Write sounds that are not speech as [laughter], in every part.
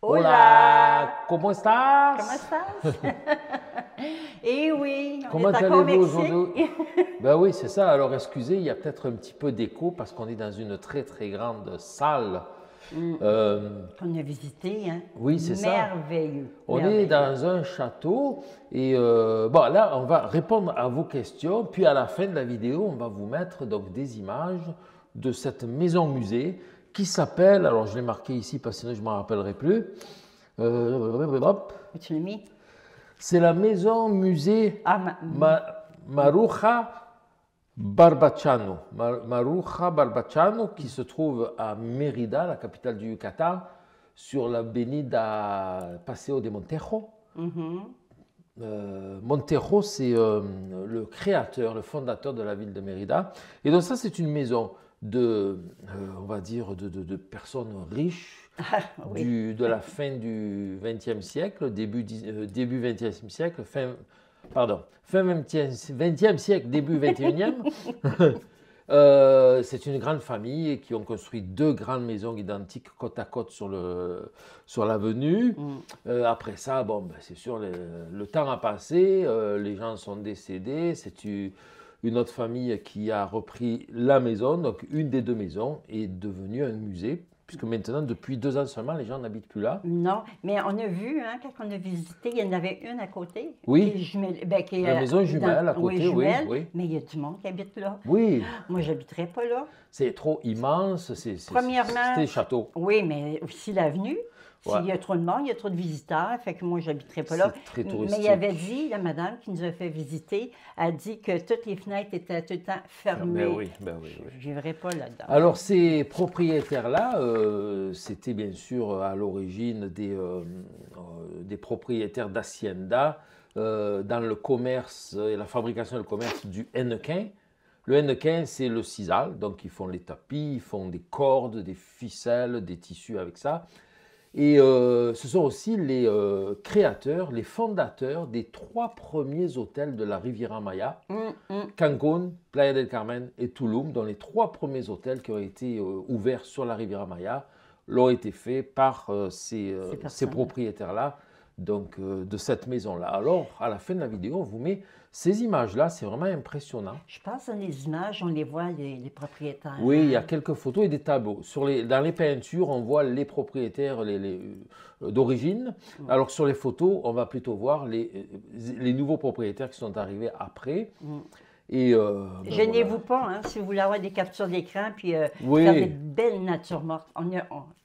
Hola. comment estás? ¿Cómo estás? [laughs] eh oui, on Comment allez-vous aujourd'hui [laughs] Ben oui, c'est ça. Alors, excusez, il y a peut-être un petit peu d'écho parce qu'on est dans une très, très grande salle. Mm. Euh, on a visité, hein? Oui, c'est ça. Merveilleux. On est dans un château et euh, bon, là, on va répondre à vos questions. Puis à la fin de la vidéo, on va vous mettre donc des images de cette maison-musée qui s'appelle, alors je l'ai marqué ici parce que je ne m'en rappellerai plus. Euh, c'est la maison musée ah, Maruja Barbaciano, qui se trouve à Mérida, la capitale du Yucatan, sur la Benida Paseo de Montejo. Mm-hmm. Euh, Montejo, c'est euh, le créateur, le fondateur de la ville de Mérida. Et donc ça, c'est une maison de, euh, on va dire, de, personnes riches ah, de la fin du XXe siècle, début, euh, début XXe siècle, fin, pardon, fin XXe siècle, début XXIe. [laughs] Euh, c'est une grande famille qui ont construit deux grandes maisons identiques côte à côte sur, le, sur l'avenue. Mm. Euh, après ça, bon, ben, c'est sûr, le, temps a passé, euh, les gens sont décédés, c'est, une autre famille qui a repris la maison, donc une des deux maisons est devenue un musée. Puisque maintenant, depuis deux ans seulement, les gens n'habitent plus là. Non, mais on a vu, hein, quand on a visité, il y en avait une à côté. Oui. Ben, la maison euh, jumelle à côté, oui, Mais il y a du monde qui habite là. Oui. [gasps] Moi, j'habiterais pas là. C'est trop immense. C'est, Premièrement. C'est château. Oui, mais aussi l'avenue. S'il y a trop de monde, il y a trop de visiteurs, fait que moi, j'habiterai pas là. Très Mais il avait dit, la madame qui nous a fait visiter, a dit que toutes les fenêtres étaient tout le temps fermées. Ben oui, ben oui. oui. Je vivrais pas là-dedans. Alors, ces propriétaires-là, euh, c'était bien sûr euh, à l'origine des, euh, propriétaires d'Hacienda dans le commerce et la fabrication et commerce du hennequin. Le hennequin, c'est le sisal, donc ils font les tapis, ils font des cordes, des ficelles, des tissus avec ça. Et euh, ce sont aussi les euh, créateurs, les fondateurs des trois premiers hôtels de la Riviera Maya, mm, mm. Cancún, Cancun, Playa del Carmen et Tulum, dont les trois premiers hôtels qui ont été euh, ouverts sur la Riviera Maya l'ont été faits par ces, ces propriétaires-là, donc de cette maison-là. Alors, à la fin de la vidéo, on vous met ces images-là, c'est vraiment impressionnant. Je pense à les images, on les voit, les, propriétaires. Oui, il y a quelques photos et des tableaux. Sur les, dans les peintures, on voit les propriétaires les, euh, d'origine, alors que sur les photos, on va plutôt voir les, euh, les nouveaux propriétaires qui sont arrivés après. Mm. Et euh, ben Gênez-vous pas, hein, si vous voulez avoir des captures d'écran, puis oui. faire des belles natures mortes. On,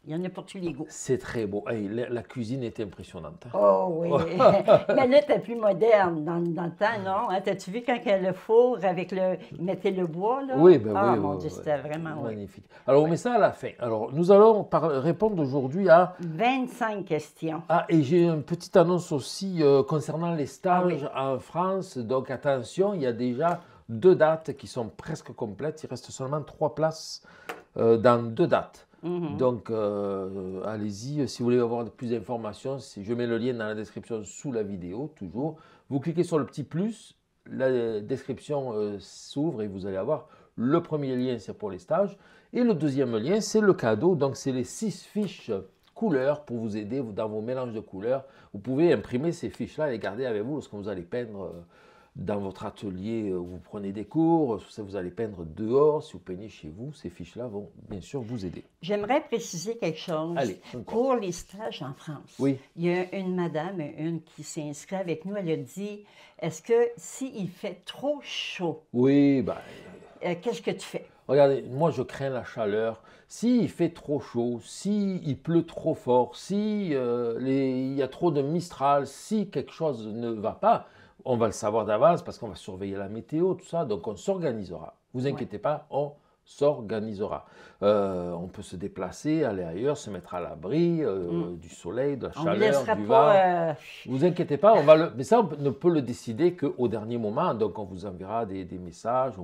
il y en a pour tous les goûts. C'est très beau. la, cuisine était impressionnante. Hein. Oh oui. [laughs] Mais là, es plus moderne dans, le temps, non? Tu hein, T'as-tu vu quand le four avec le. Ils mettaient le bois, là? Oui, ben ah, mon Dieu, c'était vraiment. Magnifique. Alors, on met ça à la fin. Alors, nous allons répondre aujourd'hui à. 25 questions. Ah, et j'ai une petite annonce aussi euh, concernant les ah stages en France. Donc, attention, il y a déjà deux dates qui sont presque complètes. Il reste seulement trois places euh, dans deux dates. Mhm. Donc, euh, allez-y. Si vous voulez avoir plus d'informations, je mets le lien dans la description sous la vidéo, toujours. Vous cliquez sur le petit plus, la description euh, s'ouvre et vous allez avoir le premier lien, c'est pour les stages. Et le deuxième lien, c'est le cadeau. Donc, c'est les six fiches couleurs pour vous aider dans vos mélanges de couleurs. Vous pouvez imprimer ces fiches-là et les garder avec vous lorsque vous allez peindre. Euh, dans votre atelier, euh, vous prenez des cours, euh, vous allez peindre dehors, si vous peignez chez vous, ces fiches-là vont bien sûr vous aider. J'aimerais préciser quelque chose. Allez, Pour les stages en France, oui. il y a une madame, une qui s'est inscrite avec nous, elle a dit, est-ce que s'il il fait trop chaud, oui, ben... Euh, qu'est-ce que tu fais? Regardez, moi je crains la chaleur. S'il fait trop chaud, s'il il pleut trop fort, s'il si, il y a trop de mistral, si quelque chose ne va pas, on va le savoir d'avance parce qu'on va surveiller la météo, tout ça. Donc on s'organisera. Vous inquiétez pas, on s'organisera. Euh, on peut se déplacer, aller ailleurs, se mettre à l'abri euh, mm. du soleil, de la chaleur, du vent. Euh, vous inquiétez pas, on va le... mais ça on ne peut le décider qu'au dernier moment. Donc on vous enverra des, messages, mm.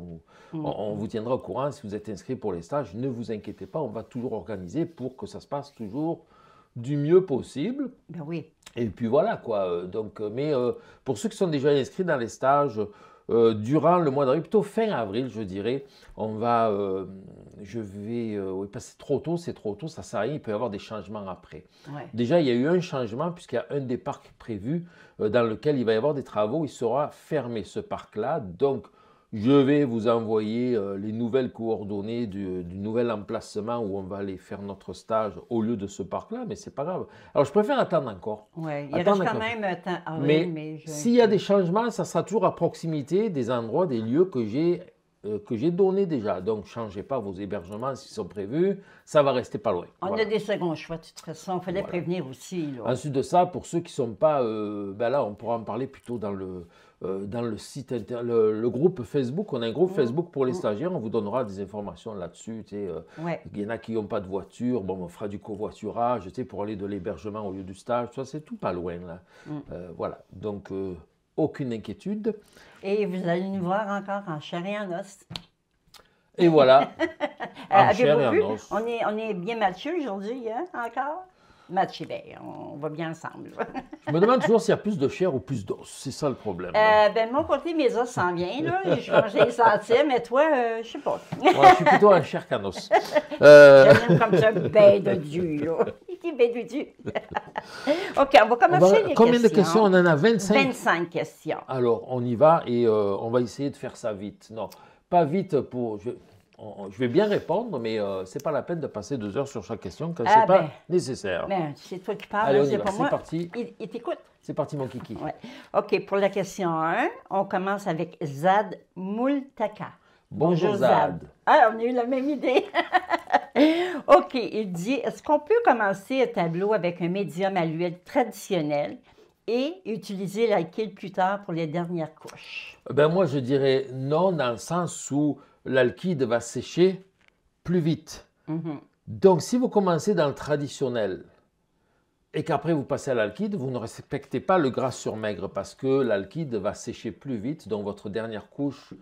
on, on, vous tiendra au courant si vous êtes inscrit pour les stages. Ne vous inquiétez pas, on va toujours organiser pour que ça se passe toujours du mieux possible. Ben oui. Et puis voilà, quoi. Euh, donc, euh, mais euh, pour ceux qui sont déjà inscrits dans les stages, durant le mois d'avril, plutôt fin avril, je dirais, on va, je vais, oui, trop tôt, c'est trop tôt, ça sert rien, il peut y avoir des changements après. Déjà, il y a eu un changement puisqu'il y a un des parcs prévus dans lequel il va y avoir des travaux, il sera fermé ce parc-là, donc je vais vous envoyer euh, les nouvelles coordonnées du, nouvel emplacement où on va aller faire notre stage au lieu de ce parc-là, mais c'est pas grave. Alors, je préfère attendre encore. Oui, il reste quand même... un euh, ah mais, s'il y a des changements, ça sera toujours à proximité des endroits, des lieux que j'ai euh, que j'ai donné déjà. Donc, changez pas vos hébergements s'ils sont prévus. Ça va rester pas loin. On a des seconds choix, de toute façon. Il fallait prévenir aussi. Ensuite de ça, pour ceux qui ne sont pas... ben là, on pourra en parler plutôt dans le euh, dans le site le, groupe Facebook. On a un groupe mm. Facebook pour les mm. stagiaires. On vous donnera des informations là-dessus. Tu sais, euh, Il y en a qui n'ont pas de voiture. Bon, on fera du covoiturage tu sais, pour aller de l'hébergement au lieu du stage. c'est tout pas loin. Là. Mm. Euh, voilà. Donc, aucune inquiétude. Et vous allez nous voir encore en chair et en os. Et voilà. [laughs] On est, on est bien mature aujourd'hui, hein, encore? match On va bien ensemble. [laughs] je me demande toujours s'il y a plus de chair ou plus d'os. C'est ça le problème. Euh, ben, de mon côté, mes os s'en viennent. Là. Je les sentiers, mais toi, je euh, je sais pas. ouais, je suis plutôt un chair qu'un os. [laughs] Euh... comme ça, bain de Dieu. [laughs] Il dit bain de Dieu. OK, on va commencer Combien de questions? On en a 25? 25 questions. Alors, on y va et euh, on va essayer de faire ça vite. Non, pas vite pour je vais bien répondre, mais ce euh, c'est pas la peine de passer deux heures sur chaque question quand ce ah, c'est pas ben. nécessaire. Ben, c'est toi qui parles, Allez, C'est parti. Il, t'écoute. C'est parti, mon kiki. OK, pour la question 1, on commence avec Zad Moultaka. Bonjour, Zad. Ah, on a eu la même idée. [laughs] OK, il dit Est-ce qu'on peut commencer un tableau avec un médium à l'huile traditionnel et utiliser la plus tard pour les dernières couches? Ben moi, je dirais non, dans le sens où l'alkyde va sécher plus vite. Mhm. Donc, si vous commencez dans le traditionnel et qu'après vous passez à l'alkyde, vous ne respectez pas le gras sur maigre parce que l'alkyde va sécher plus vite, donc votre dernière couche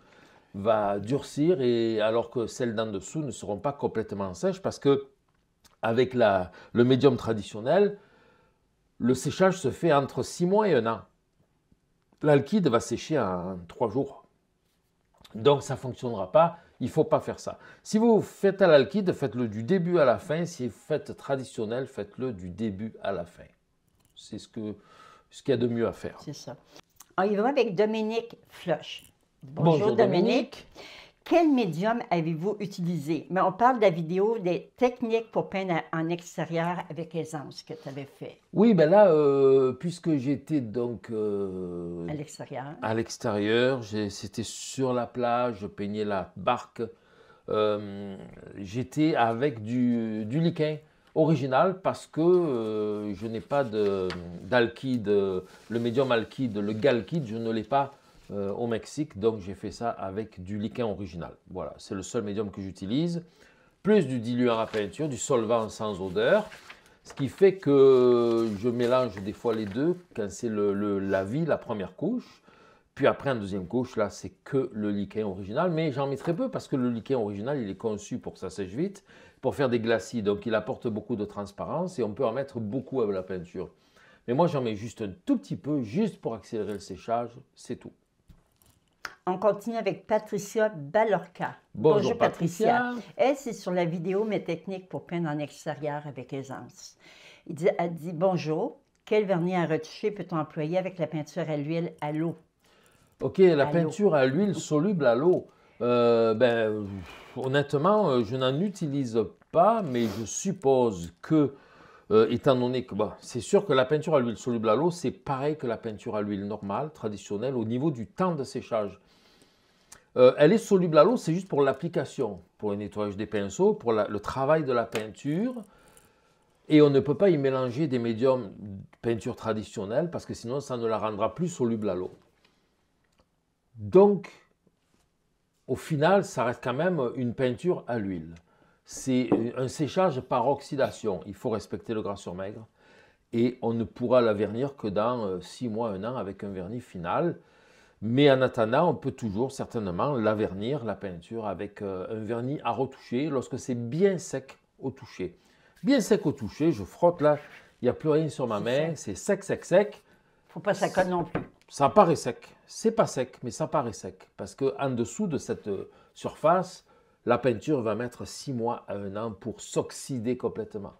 va durcir et alors que celles d'en dessous ne seront pas complètement sèches parce que avec la, le médium traditionnel, le séchage se fait entre 6 mois et 1 an. L'alkyde va sécher en 3 jours. Donc ça ne fonctionnera pas, il ne faut pas faire ça. Si vous faites à l'alkyde, faites-le du début à la fin. Si vous faites traditionnel, faites-le du début à la fin. C'est ce qu'il ce qu'il y a de mieux à faire. C'est ça. On y va avec Dominique Floch. Bonjour, Dominique. Quel médium avez-vous utilisé? Mais on parle de la vidéo des techniques pour peindre en extérieur avec aisance que tu avais fait. Oui, ben là, euh, puisque j'étais donc. Euh, à l'extérieur. À l'extérieur, c'était sur la plage, je peignais la barque. Euh, j'étais avec du, du liquin original parce que je n'ai pas d'alkyde, le médium alkyde, le galkyde, je ne l'ai pas euh, au Mexique. Donc j'ai fait ça avec du liquin original. Voilà, c'est le seul médium que j'utilise. Plus du diluant à peinture, du solvant sans odeur. Ce qui fait que je mélange des fois les deux quand c'est le, la vie, la première couche. Puis après, en deuxième couche, là, c'est que le liquin original. Mais j'en mets très peu parce que le liquin original, il est conçu pour que ça sèche vite, pour faire des glacis. Donc, il apporte beaucoup de transparence et on peut en mettre beaucoup avec la peinture. Mais moi, j'en mets juste un tout petit peu, juste pour accélérer le séchage. C'est tout. On continue avec Patricia Balorca. Bonjour, Patricia. Elle, c'est sur la vidéo Mes techniques pour peindre en extérieur avec aisance. Il dit, elle dit Bonjour, quel vernis à retoucher peut-on employer avec la peinture à l'huile à l'eau OK, la peinture à l'huile soluble à l'eau. Euh, ben, honnêtement, euh, je n'en utilise pas, mais je suppose que euh, étant donné que bah, c'est sûr que la peinture à l'huile soluble à l'eau, c'est pareil que la peinture à l'huile normale, traditionnelle, au niveau du temps de séchage. Euh, elle est soluble à l'eau, c'est juste pour l'application, pour le nettoyage des pinceaux, pour le travail de la peinture. Et on ne peut pas y mélanger des médiums peinture traditionnelle parce que sinon ça ne la rendra plus soluble à l'eau. Donc, au final, ça reste quand même une peinture à l'huile c'est un séchage par oxydation. Il faut respecter le gras sur maigre. Et on ne pourra la vernir que dans 6 euh, mois, 1 an avec un vernis final. Mais en attendant, on peut toujours certainement la la peinture, avec euh, un vernis à retoucher lorsque c'est bien sec au toucher. Bien sec au toucher, je frotte là, il n'y a plus rien sur ma main, c'est sec, sec, sec. faut pas ça non plus. Ça paraît sec. C'est pas sec, mais ça paraît sec. Parce qu'en dessous de cette euh, surface, la peinture va mettre 6 mois à 1 an pour s'oxyder complètement.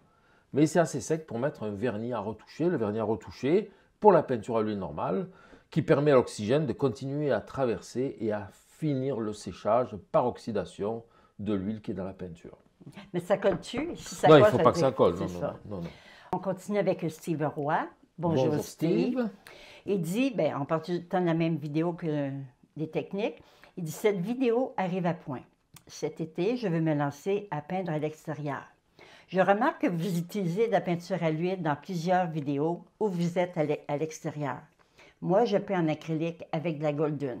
Mais c'est assez sec pour mettre un vernis à retoucher. Le vernis à retoucher, pour la peinture à l'huile normale, qui permet à l'oxygène de continuer à traverser et à finir le séchage par oxydation de l'huile qui est dans la peinture. Mais ça colle-tu? non, il ne faut pas que ça colle. Non, Non, On continue avec Steve Roy. Bonjour, Steve. Il dit, ben, en partant de la même vidéo que des techniques, il dit « Cette vidéo arrive à point cet été, je vais me lancer à peindre à l'extérieur. Je remarque que vous utilisez de la peinture à l'huile dans plusieurs vidéos où vous êtes à l'extérieur. Moi, je peins en acrylique avec de la Golden.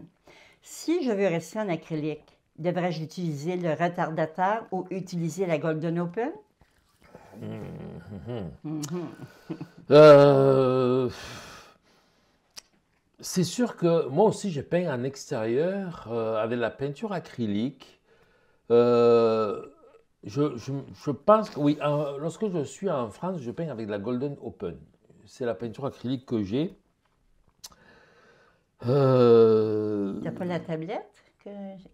Si je veux rester en acrylique, devrais-je utiliser le retardateur ou utiliser la Golden Open? [laughs] Euh, c'est sûr que moi aussi, je peins en extérieur euh, avec la peinture acrylique. Euh, je, pense que, oui, lorsque je suis en France, je peins avec de la Golden Open. C'est la peinture acrylique que j'ai. Euh, T'as pas la tablette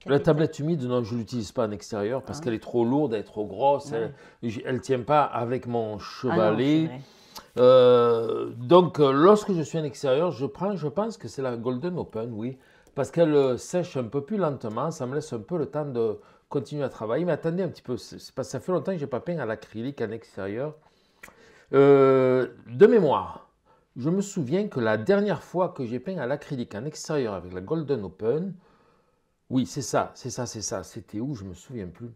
La tablette humide, non, je ne l'utilise pas en extérieur parce ah. qu'elle est trop lourde, elle est trop grosse, elle ne tient pas avec mon ah chevalet. Euh, donc, euh, lorsque je suis en extérieur, je prends, je pense que c'est la Golden Open, oui, parce qu'elle sèche un peu plus lentement, ça me laisse un peu le temps de, Continue à travailler. Mais attendez un petit peu, c'est pas, ça fait longtemps que n'ai pas peint à l'acrylique en extérieur. Euh, de mémoire, je me souviens que la dernière fois que j'ai peint à l'acrylique en extérieur avec la Golden Open, oui, c'est ça, c'est ça, c'est ça. C'était où Je me souviens plus.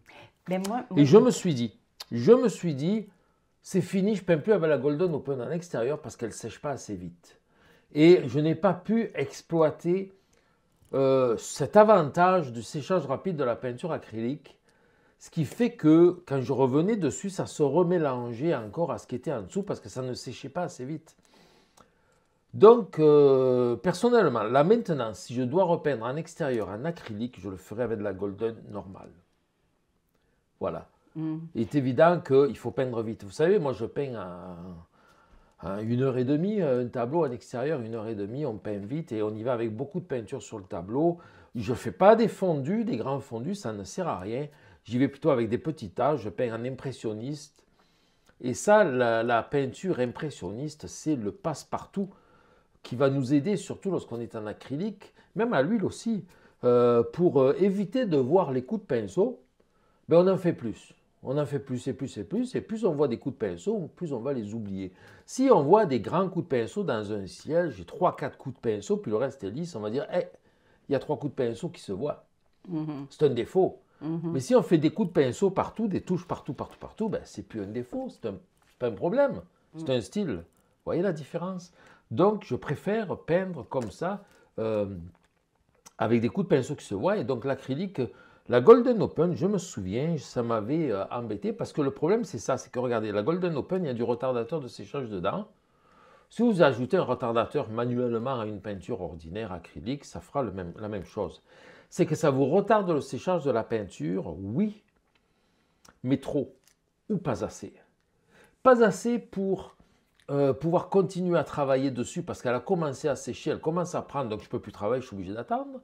Et je me suis dit, je me suis dit, c'est fini, je peins plus avec la Golden Open en extérieur parce qu'elle sèche pas assez vite. Et je n'ai pas pu exploiter euh, cet avantage du séchage rapide de la peinture acrylique, ce qui fait que quand je revenais dessus, ça se remélangeait encore à ce qui était en dessous parce que ça ne séchait pas assez vite. Donc, euh, personnellement, là maintenant, si je dois repeindre en extérieur en acrylique, je le ferai avec de la Golden normale. Voilà. Mm. Il est évident qu'il faut peindre vite. Vous savez, moi je peins en, Hein, une heure et demie, euh, un tableau à l'extérieur, une heure et demie, on peint vite et on y va avec beaucoup de peinture sur le tableau. Je ne fais pas des fondus, des grands fondus, ça ne sert à rien. J'y vais plutôt avec des petits tas, je peins en impressionniste. Et ça, la, peinture impressionniste, c'est le passe-partout qui va nous aider, surtout lorsqu'on est en acrylique, même à l'huile aussi, euh, pour euh, éviter de voir les coups de pinceau, ben on en fait plus. On en fait plus et plus et plus, et plus on voit des coups de pinceau, plus on va les oublier. Si on voit des grands coups de pinceau dans un ciel, j'ai trois, quatre coups de pinceau, puis le reste est lisse, on va dire, hé, eh, il y a trois coups de pinceau qui se voient. Mhm. C'est un défaut. Mhm. Mais si on fait des coups de pinceau partout, des touches partout, partout, partout, ben, c'est plus un défaut, c'est un, pas un problème, c'est mhm. un style. Vous voyez la différence Donc, je préfère peindre comme ça, euh, avec des coups de pinceau qui se voient, et donc l'acrylique la Golden Open, je me souviens, ça m'avait euh, embêté parce que le problème, c'est ça c'est que regardez, la Golden Open, il y a du retardateur de séchage dedans. Si vous ajoutez un retardateur manuellement à une peinture ordinaire acrylique, ça fera la même chose. C'est que ça vous retarde le séchage de la peinture, oui, mais trop ou pas assez. Pas assez pour euh, pouvoir continuer à travailler dessus parce qu'elle a commencé à sécher, elle commence à prendre, donc je ne peux plus travailler, je suis obligé d'attendre.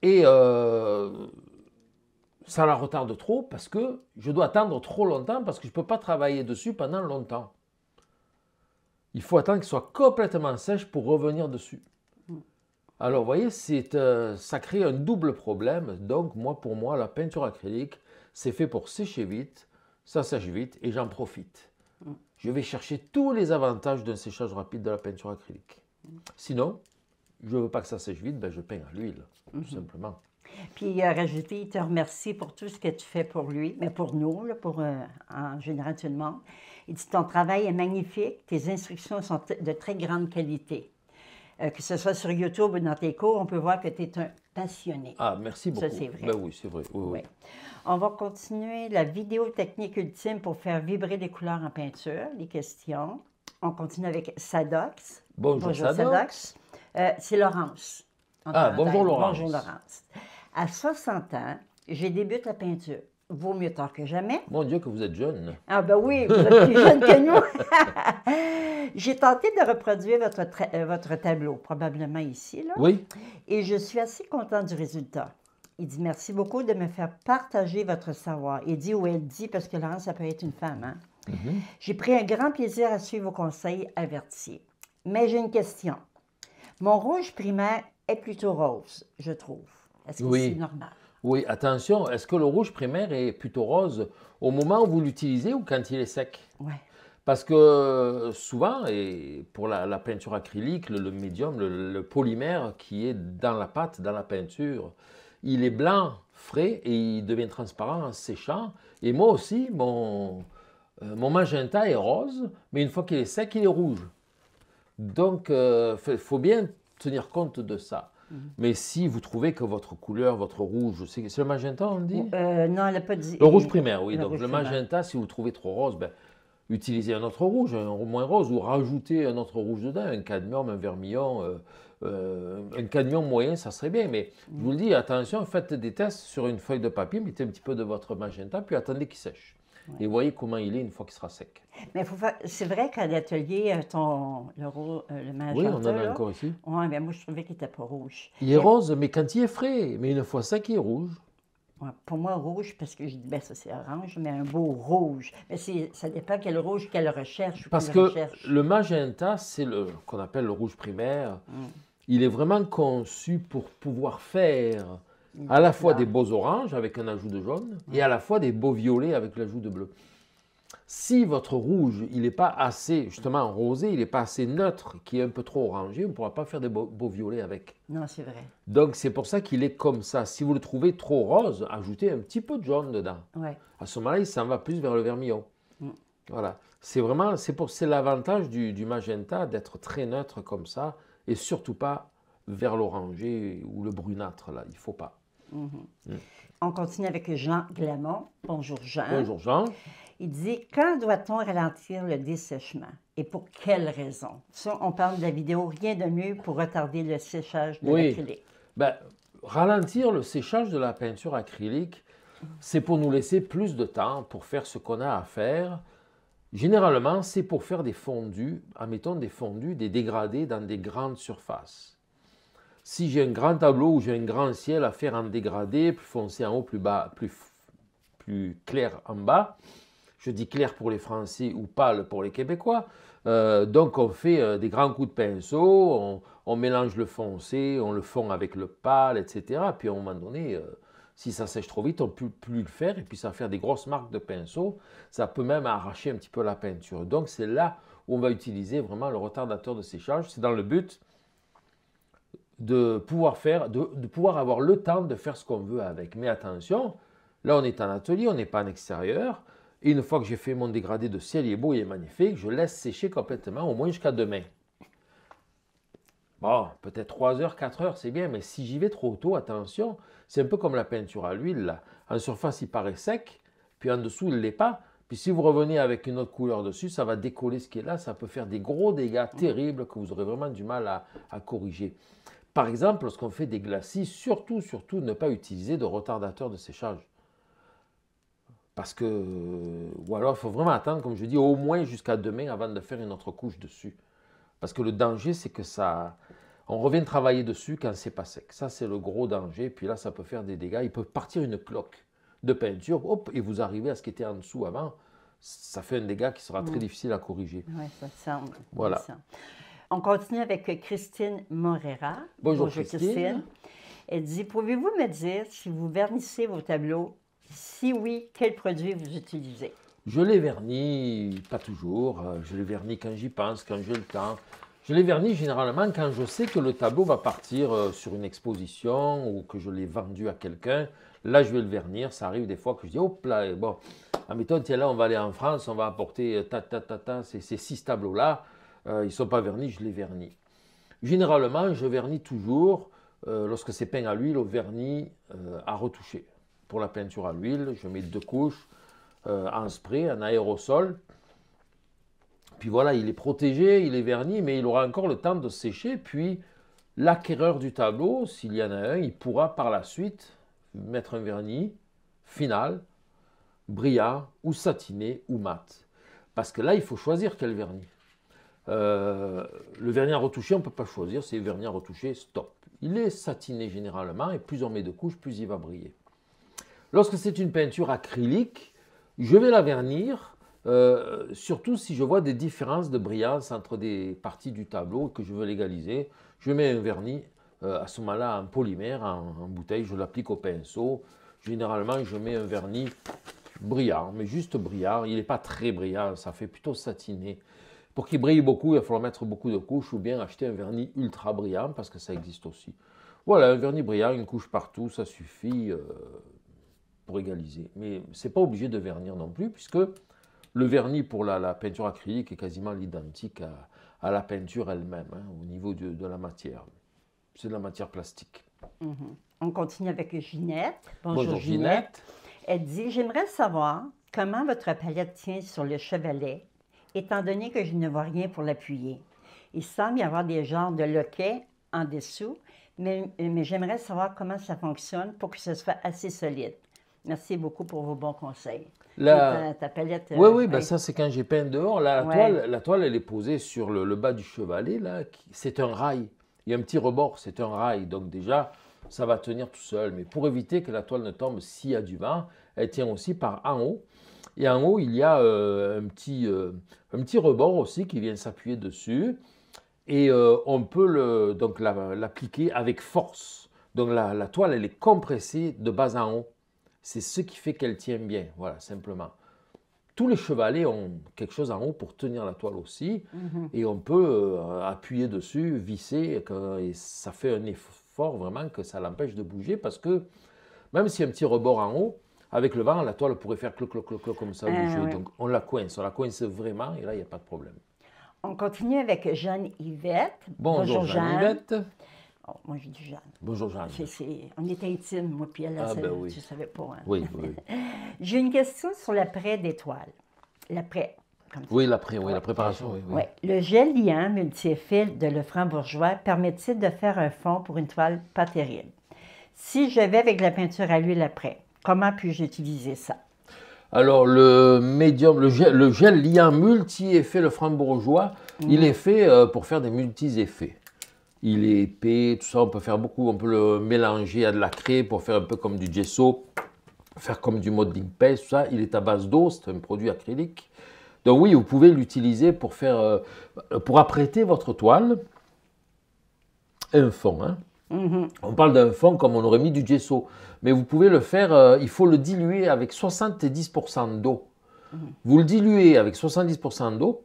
Et euh, ça la retarde trop parce que je dois attendre trop longtemps parce que je ne peux pas travailler dessus pendant longtemps. Il faut attendre qu'il soit complètement sèche pour revenir dessus. Mm. Alors, vous voyez, euh, ça crée un double problème. Donc, moi, pour moi, la peinture acrylique, c'est fait pour sécher vite, ça sèche vite et j'en profite. Mm. Je vais chercher tous les avantages d'un séchage rapide de la peinture acrylique. Mm. Sinon, je ne veux pas que ça sèche vite, ben je peins à l'huile, tout mm-hmm. simplement. Puis il a rajouté, il te remercie pour tout ce que tu fais pour lui, mais pour nous, pour euh, en général tout le monde. Il dit, ton travail est magnifique, tes instructions sont de très grande qualité. Euh, que ce soit sur YouTube ou dans tes cours, on peut voir que tu es un passionné. Ah, merci beaucoup. Ça, ben c'est vrai. oui, c'est vrai. On va continuer la vidéo technique ultime pour faire vibrer les couleurs en peinture, les questions. On continue avec Sadox. Bonjour, Sadox. Euh, c'est Laurence. Ah, bonjour Laurence. Bonjour Laurence. À 60 ans, j'ai débuté la peinture. Vaut mieux tard que jamais. Mon Dieu, que vous êtes jeune. Ah ben oui, vous êtes plus jeune que nous. [laughs] j'ai tenté de reproduire votre, euh, votre tableau, probablement ici. Là. Oui. Et je suis assez content du résultat. Il dit merci beaucoup de me faire partager votre savoir. Il dit ou elle dit, parce que Laurence, ça peut être une femme. Hein? Mm-hmm. J'ai pris un grand plaisir à suivre vos conseils avertis. Mais j'ai une question. Mon rouge primaire est plutôt rose, je trouve. Est-ce que oui. c'est normal? Oui, attention, est-ce que le rouge primaire est plutôt rose au moment où vous l'utilisez ou quand il est sec Oui. Parce que euh, souvent, et pour la, peinture acrylique, le, médium, le, polymère qui est dans la pâte, dans la peinture, il est blanc, frais, et il devient transparent en séchant. Et moi aussi, mon, euh, magenta est rose, mais une fois qu'il est sec, il est rouge. Donc, il euh, faut bien tenir compte de ça. Mm-hmm. Mais si vous trouvez que votre couleur, votre rouge, c'est le magenta, on dit euh, Non, elle n'a pas dit. Le rouge primaire, oui. Donc le magenta, si vous trouvez trop rose, ben, utilisez un autre rouge, un moins rose, ou rajoutez un autre rouge dedans, un cadmium, un vermillon. Euh, euh, un cadmium moyen, ça serait bien, mais je vous le dis, attention, faites des tests sur une feuille de papier, mettez un petit peu de votre magenta, puis attendez qu'il sèche. Et voyez comment il est une fois qu'il sera sec. Mais c'est vrai qu'à l'atelier, euh, ton le, euh, le magenta, Oui, on en a encore ici. Oui, mais ben moi, je trouvais qu'il n'était pas rouge. Il est rose, mais quand il est frais. Mais une fois sec, il est rouge. pour moi, rouge, parce que je dis, ben, ça c'est orange, mais un beau rouge. Mais ça dépend quel rouge qu'elle recherche. Parce que le magenta, c'est le qu'on appelle le rouge primaire. Mm. Il est vraiment conçu pour pouvoir faire à la fois des beaux oranges avec un ajout de jaune et à la fois des beaux violets avec l'ajout de bleu. Si votre rouge, il n'est pas assez, justement, rosé, il n'est pas assez neutre, qui est un peu trop orangé, on ne pourra pas faire des beaux, violets avec. Non, c'est vrai. Donc, c'est pour ça qu'il est comme ça. Si vous le trouvez trop rose, ajoutez un petit peu de jaune dedans. À ce moment-là, il s'en va plus vers le vermillon. Mm. Voilà. C'est vraiment, c'est pour, l'avantage du, magenta d'être très neutre comme ça, et surtout pas vers l'orangé ou le brunâtre, là. Il ne faut pas. Mhm. On continue avec Jean Glamont. Bonjour Jean. Bonjour Jean. Il dit Quand doit-on ralentir le dessèchement et pour quelles raisons Ça, on parle de la vidéo Rien de mieux pour retarder le séchage de l'acrylique. Ben, ralentir le séchage de la peinture acrylique, c'est pour nous laisser plus de temps pour faire ce qu'on a à faire. Généralement, c'est pour faire des fondus, admettons des fondus, des dégradés dans des grandes surfaces. Si j'ai un grand tableau ou j'ai un grand ciel à faire en dégradé, plus foncé en haut, plus clair en bas, je dis clair pour les Français ou pâle pour les Québécois. Euh, donc on fait euh, des grands coups de pinceau, on, mélange le foncé, on le fond avec le pâle, etc. Puis à un moment donné, euh, si ça sèche trop vite, on ne peut plus le faire et puis ça va faire des grosses marques de pinceau. Ça peut même arracher un petit peu la peinture. Donc c'est là où on va utiliser vraiment le retardateur de séchage. C'est dans le but de pouvoir faire, de, pouvoir avoir le temps de faire ce qu'on veut avec. Mais attention, là on est en atelier, on n'est pas en extérieur. Et une fois que j'ai fait mon dégradé de ciel, il est beau, il est magnifique, je laisse sécher complètement, au moins jusqu'à demain. Bon, peut-être 3 heures, 4 heures, c'est bien, mais si j'y vais trop tôt, attention, c'est un peu comme la peinture à l'huile. Là. En surface, il paraît sec, puis en dessous, il ne l'est pas. Puis si vous revenez avec une autre couleur dessus, ça va décoller ce qui est là, ça peut faire des gros dégâts mmh. terribles que vous aurez vraiment du mal à corriger. Par exemple, lorsqu'on fait des glacis, surtout, surtout ne pas utiliser de retardateur de séchage. Parce que, ou alors il faut vraiment attendre, comme je dis, au moins jusqu'à demain avant de faire une autre couche dessus. Parce que le danger, c'est que ça, on revient travailler dessus quand c'est pas sec. Ça, c'est le gros danger. Puis là, ça peut faire des dégâts. Il peut partir une cloque de peinture, hop, et vous arrivez à ce qui était en dessous avant. Ça fait un dégât qui sera très mmh. difficile à corriger. Oui, ça, ça, voilà. On continue avec Christine Morera. Bonjour, Christine. Elle dit Pouvez-vous me dire si vous vernissez vos tableaux Si oui, quel produit vous utilisez Je les vernis pas toujours. Euh, je les vernis quand j'y pense, quand j'ai le temps. Je les vernis généralement quand je sais que le tableau va partir euh, sur une exposition ou que je l'ai vendu à quelqu'un. Là, je vais le vernir. Ça arrive des fois que je dis, hop là, bon, admettons, tiens là, on va aller en France, on va apporter euh, ta, ta, ta, ces, ces six tableaux-là. Euh, ils ne sont pas vernis, je les vernis. Généralement, je vernis toujours, euh, lorsque c'est peint à l'huile, au vernis euh, à retoucher. Pour la peinture à l'huile, je mets deux couches en spray, en aérosol. Puis voilà, il est protégé, il est verni, mais il aura encore le temps de sécher. Puis l'acquéreur du tableau, s'il y en a un, il pourra par la suite mettre un vernis final, brillant ou satiné ou mat. Parce que là, il faut choisir quel vernis. Euh, le vernis à retoucher, on ne peut pas choisir, c'est vernis à retoucher, stop. Il est satiné généralement et plus on met de couches, plus il va briller. Lorsque c'est une peinture acrylique, je vais la vernir, euh, surtout si je vois des différences de brillance entre des parties du tableau que je veux légaliser. Je mets un vernis, euh, à ce moment-là, en polymère, en, bouteille, je l'applique au pinceau. Généralement, je mets un vernis brillant, mais juste brillant Il n'est pas très brillant, ça fait plutôt satiné. Pour qu'il brille beaucoup, il va falloir mettre beaucoup de couches ou bien acheter un vernis ultra brillant parce que ça existe aussi. Voilà, un vernis brillant, une couche partout, ça suffit euh, pour égaliser. Mais c'est pas obligé de vernir non plus puisque le vernis pour la, peinture acrylique est quasiment l'identique à, la peinture elle-même hein, au niveau de, la matière. C'est de la matière plastique. Mhm. On continue avec Ginette. Bonjour, Ginette. Elle dit J'aimerais savoir comment votre palette tient sur le chevalet étant donné que je ne vois rien pour l'appuyer. Il semble y avoir des genres de loquets en dessous, mais, j'aimerais savoir comment ça fonctionne pour que ce soit assez solide. Merci beaucoup pour vos bons conseils. La... Ta, oui, euh, ben oui, ça c'est quand j'ai peint dehors. La, toile, la toile, elle est posée sur le, bas du chevalet. là. C'est un rail. Il y a un petit rebord, c'est un rail. Donc déjà, ça va tenir tout seul. Mais pour éviter que la toile ne tombe s'il y a du vent, elle tient aussi par en haut. Et en haut, il y a euh, un, petit, euh, un petit rebord aussi qui vient s'appuyer dessus. Et euh, on peut le, donc l'appliquer avec force. Donc la, toile, elle est compressée de bas en haut. C'est ce qui fait qu'elle tient bien, voilà, simplement. Tous les chevalets ont quelque chose en haut pour tenir la toile aussi. Mhm. Et on peut appuyer dessus, visser, et ça fait un effort vraiment que ça l'empêche de bouger parce que même s'il y a un petit rebord en haut, avec le vent, la toile pourrait faire cloc, cloc, cloc, comme ça, ah Donc on la coince, on la coince vraiment et là, il n'y a pas de problème. On continue avec Jeanne-Yvette. Bonjour, Jeanne-Yvette. Oh, moi, je dis Jeanne. Bonjour Jeanne. on est intime, moi puis elle, ah, ben oui. tu ne savais pas. Hein. Oui, oui. [laughs] J'ai une question sur l'après toiles. L'après. Oui, l'après, oui, la préparation, oui. oui. Le gel liant multifil de Lefranc-Bourgeois permet-il de faire un fond pour une toile pas terrible? Si je vais avec la peinture à l'huile après, Comment puis-je utiliser ça alors, le médium, le gel, le multi-effet, le frambourgeois, mhm. il est fait euh, pour faire des multi-effets. Il est épais, tout ça, on peut faire beaucoup. On peut le mélanger à de la craie pour faire un peu comme du gesso, faire comme du modeling paste, tout ça. Il est à base d'eau, c'est un produit acrylique. Donc oui, vous pouvez l'utiliser pour faire, euh, pour apprêter votre toile. Un fond, hein. Mhm. On parle d'un fond comme on aurait mis du gesso. Mais vous pouvez le faire, euh, il faut le diluer avec 70% d'eau. Mhm. Vous le diluez avec 70% d'eau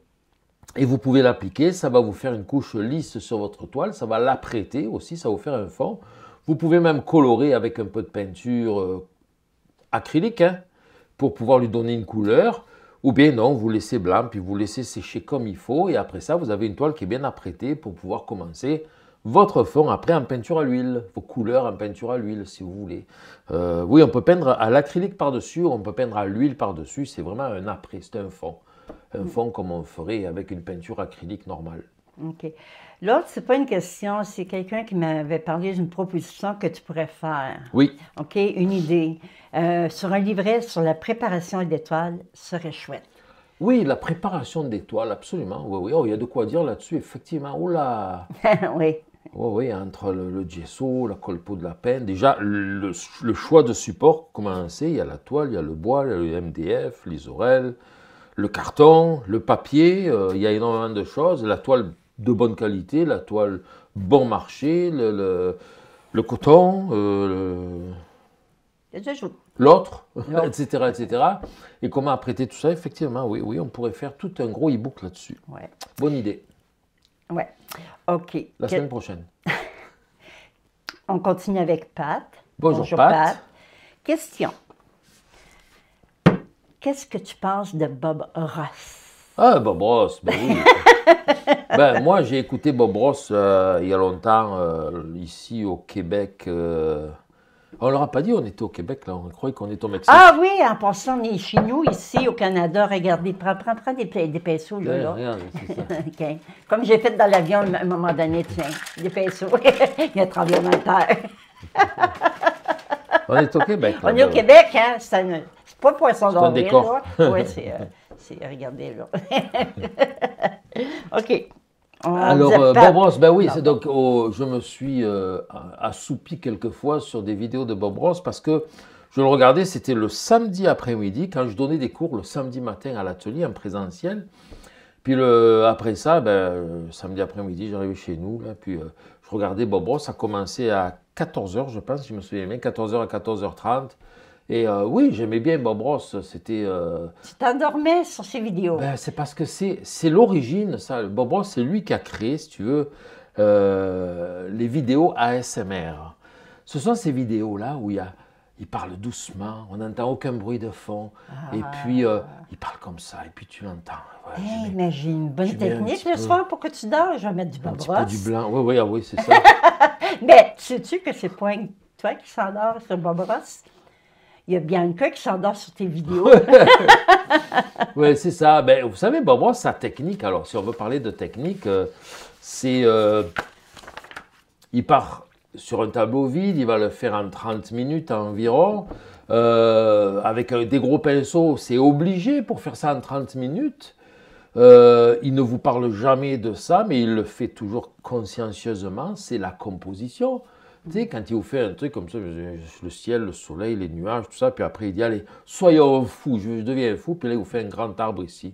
et vous pouvez l'appliquer. Ça va vous faire une couche lisse sur votre toile. Ça va l'apprêter aussi, ça va vous faire un fond. Vous pouvez même colorer avec un peu de peinture euh, acrylique hein, pour pouvoir lui donner une couleur. Ou bien non, vous laissez blanc, puis vous laissez sécher comme il faut. Et après ça, vous avez une toile qui est bien apprêtée pour pouvoir commencer votre fond après en peinture à l'huile, vos couleurs en peinture à l'huile si vous voulez. Euh, oui, on peut peindre à l'acrylique par-dessus, on peut peindre à l'huile par-dessus, c'est vraiment un après, c'est un fond. Un fond comme on ferait avec une peinture acrylique normale. OK. L'autre, c'est pas une question, c'est quelqu'un qui m'avait parlé d'une proposition que tu pourrais faire. Oui. OK, une idée. Euh, sur un livret sur la préparation d'étoiles serait chouette. Oui, la préparation d'étoiles, absolument. Oui, oui. Oh, il y a de quoi dire là-dessus, effectivement. Oula! [laughs] oui. Oui, oui, entre le, gesso, la colpo de la peine. Déjà, le, choix de support, comme il y a la toile, il y a le bois, il y a le MDF, les oreilles, le carton, le papier, euh, il y a énormément de choses. La toile de bonne qualité, la toile bon marché, le, coton, euh, l'autre, etc., [laughs] etc. Et comment apprêter tout ça Effectivement, oui, oui, on pourrait faire tout un gros e-book là-dessus. Bonne idée. Ouais. Ok. La semaine prochaine. [laughs] On continue avec Pat. Bonjour, Pat. Question. Qu'est-ce que tu penses de Bob Ross? Ah, Bob Ross, ben oui. [laughs] Ben, moi, j'ai écouté Bob Ross euh, il y a longtemps, euh, ici au Québec, euh, on ne leur a pas dit on était au Québec, là. On croyait qu'on était au Mexique. Ah oui, en passant, on est chez nous, ici au Canada. Regardez, prends, des, des là. Comme j'ai fait dans l'avion à un moment donné, tiens, des pinceaux, [laughs] Il y a un tremblement de terre. [laughs] on est au Québec, là. On est au Québec, hein. C'est n'est pas poisson Un là. Oui, [laughs] euh, c'est. regardez, là. OK. Ah, Alors, euh, Bob Ross, ben oui, donc oh, je me suis euh, assoupi quelquefois sur des vidéos de Bob Ross parce que je le regardais, c'était le samedi après-midi, quand je donnais des cours le samedi matin à l'atelier en présentiel. Puis après ça, ben, euh, samedi après-midi, j'arrivais chez nous, puis je regardais Bob Ross, ça commençait à 14h, je pense, je me souviens bien, 14h à 14h30. Et euh, oui, j'aimais bien Bob Ross, c'était... Euh, tu t'endormais sur ces vidéos ben, C'est parce que c'est l'origine, ça. Bob Ross, c'est lui qui a créé, si tu veux, euh, les vidéos ASMR. Ce sont ces vidéos-là où il, il parle doucement, on n'entend aucun bruit de fond, et ah. puis il parle comme ça, et puis tu l'entends. Eh, bonne technique le soir pour que tu dors, je vais mettre du Bob Ross. Un petit peu du blanc, oui, oui, ah oui c'est ça. [laughs] mais sais-tu que c'est point toi qui s'endors sur Bob Ross il y a bien Bianca qui s'endort sur tes vidéos. [laughs] oui, c'est ça. Ben, vous savez, ben, moi, sa technique, alors si on veut parler de technique, euh, c'est. Euh, il part sur un tableau vide, il va le faire en 30 minutes environ. Euh, avec des gros pinceaux, c'est obligé pour faire ça en 30 minutes. Euh, il ne vous parle jamais de ça, mais il le fait toujours consciencieusement, c'est la composition. Tu sais, quand il vous fait un truc comme ça, le ciel, le soleil, les nuages, tout ça, puis après il dit, allez, soyons fous, fou, je deviens fou, puis là il vous fait un grand arbre ici.